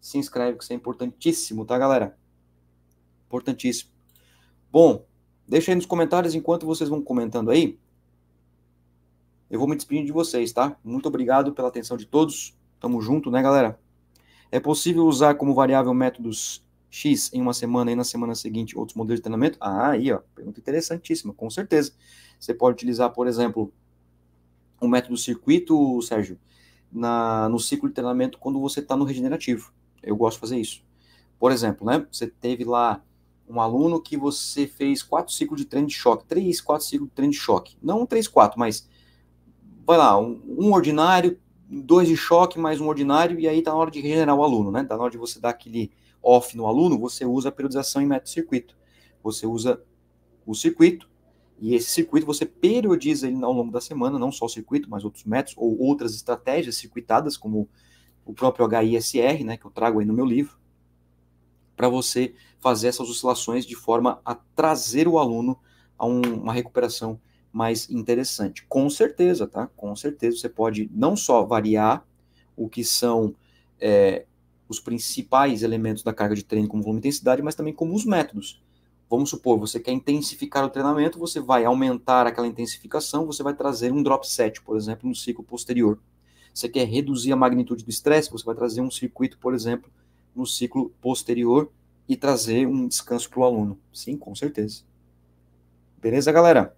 se inscreve, que isso é importantíssimo, tá, galera? Importantíssimo. Bom, deixa aí nos comentários enquanto vocês vão comentando aí. Eu vou me despedindo de vocês, tá? Muito obrigado pela atenção de todos. Tamo junto, né, galera? É possível usar como variável métodos X em uma semana e na semana seguinte outros modelos de treinamento? Ah, aí, ó, pergunta interessantíssima, com certeza. Você pode utilizar, por exemplo, o método circuito, Sérgio, na, no ciclo de treinamento quando você está no regenerativo. Eu gosto de fazer isso. Por exemplo, né, você teve lá um aluno que você fez quatro ciclos de treino de choque, três, quatro ciclos de treino de choque. Não três, quatro, mas vai lá, um, um ordinário, dois de choque, mais um ordinário, e aí tá na hora de regenerar o aluno, né? Tá na hora de você dar aquele off no aluno, você usa a periodização em método circuito. Você usa o circuito e esse circuito você periodiza ele ao longo da semana, não só o circuito, mas outros métodos ou outras estratégias circuitadas, como o próprio HISR, né, que eu trago aí no meu livro, para você fazer essas oscilações de forma a trazer o aluno a um, uma recuperação mais interessante. Com certeza, tá? Com certeza você pode não só variar o que são é, os principais elementos da carga de treino, como volume e intensidade, mas também como os métodos. Vamos supor, você quer intensificar o treinamento, você vai aumentar aquela intensificação, você vai trazer um drop set, por exemplo, no ciclo posterior. Você quer reduzir a magnitude do estresse, você vai trazer um circuito, por exemplo, no ciclo posterior e trazer um descanso para o aluno. Sim, com certeza. Beleza, galera?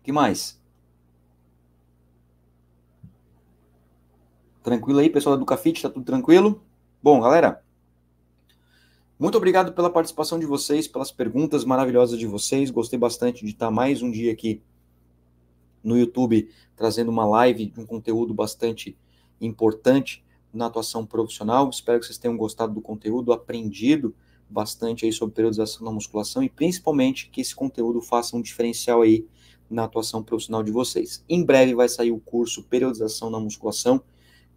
O que mais? Tranquilo aí, pessoal da Educafit, tá tudo tranquilo? Bom, galera, muito obrigado pela participação de vocês, pelas perguntas maravilhosas de vocês. Gostei bastante de estar mais um dia aqui no YouTube trazendo uma live de um conteúdo bastante importante na atuação profissional. Espero que vocês tenham gostado do conteúdo, aprendido bastante aí sobre periodização da musculação e principalmente que esse conteúdo faça um diferencial aí na atuação profissional de vocês. Em breve vai sair o curso Periodização na Musculação,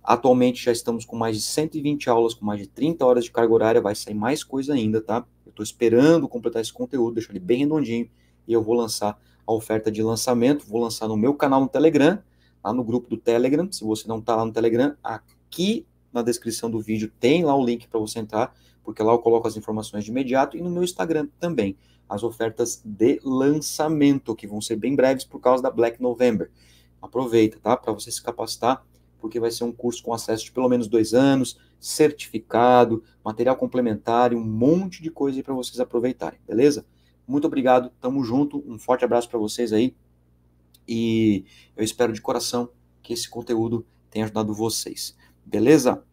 Atualmente já estamos com mais de 120 aulas, com mais de 30 horas de carga horária, vai sair mais coisa ainda, tá? Eu estou esperando completar esse conteúdo, deixar ele bem redondinho, e eu vou lançar a oferta de lançamento, vou lançar no meu canal no Telegram, lá no grupo do Telegram, se você não está lá no Telegram, aqui na descrição do vídeo tem lá o link para você entrar, porque lá eu coloco as informações de imediato, e no meu Instagram também, as ofertas de lançamento, que vão ser bem breves por causa da Black November. Aproveita, tá? Para você se capacitar porque vai ser um curso com acesso de pelo menos dois anos, certificado, material complementar e um monte de coisa aí para vocês aproveitarem, beleza? Muito obrigado, tamo junto, um forte abraço para vocês aí e eu espero de coração que esse conteúdo tenha ajudado vocês, beleza?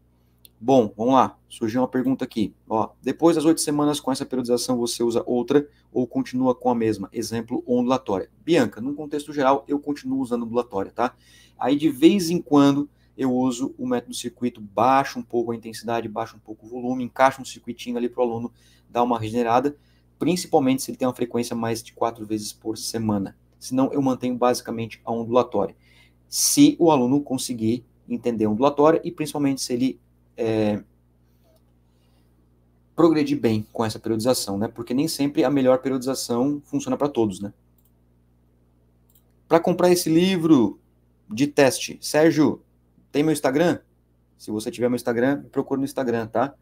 Bom, vamos lá, surgiu uma pergunta aqui, ó, depois das oito semanas com essa periodização você usa outra ou continua com a mesma? Exemplo, ondulatória. Bianca, num contexto geral, eu continuo usando ondulatória, tá? Aí de vez em quando eu uso o método circuito, baixo um pouco a intensidade, baixo um pouco o volume, encaixa um circuitinho ali para o aluno dar uma regenerada, principalmente se ele tem uma frequência mais de quatro vezes por semana. Senão, eu mantenho basicamente a ondulatória. Se o aluno conseguir entender a ondulatória e principalmente se ele é, progredir bem com essa periodização, né? Porque nem sempre a melhor periodização funciona para todos, né? Para comprar esse livro de teste, Sérgio, tem meu Instagram? Se você tiver meu Instagram, me procura no Instagram, tá?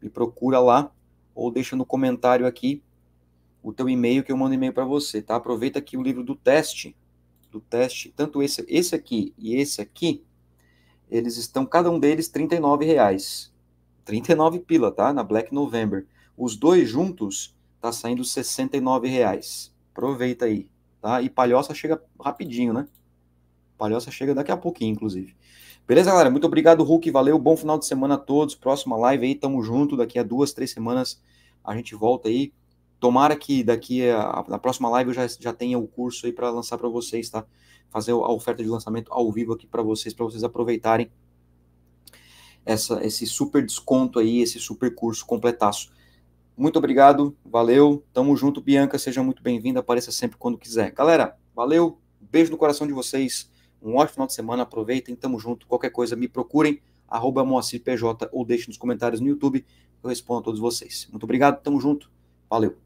Me procura lá ou deixa no comentário aqui o teu e-mail que eu mando e-mail para você, tá? Aproveita aqui o livro do teste, do teste, tanto esse, esse aqui e esse aqui, eles estão cada um deles R$ 39,00. 39 pila, tá? Na Black November. Os dois juntos tá saindo R$ 69,00. Aproveita aí, tá? E palhoça chega rapidinho, né? Palhoça chega daqui a pouquinho, inclusive. Beleza, galera? Muito obrigado, Hulk. Valeu, bom final de semana a todos. Próxima live aí, tamo junto. Daqui a duas, três semanas a gente volta aí. Tomara que daqui a, na próxima live eu já, já tenha o curso aí para lançar para vocês, tá? Fazer a oferta de lançamento ao vivo aqui para vocês, para vocês aproveitarem essa, esse super desconto aí, esse super curso completaço. Muito obrigado, valeu, tamo junto, Bianca, seja muito bem-vinda, apareça sempre quando quiser. Galera, valeu, beijo no coração de vocês. Um ótimo final de semana, aproveitem, tamo junto. Qualquer coisa, me procurem, arroba MoacirPJ ou deixem nos comentários no YouTube, eu respondo a todos vocês. Muito obrigado, tamo junto, valeu.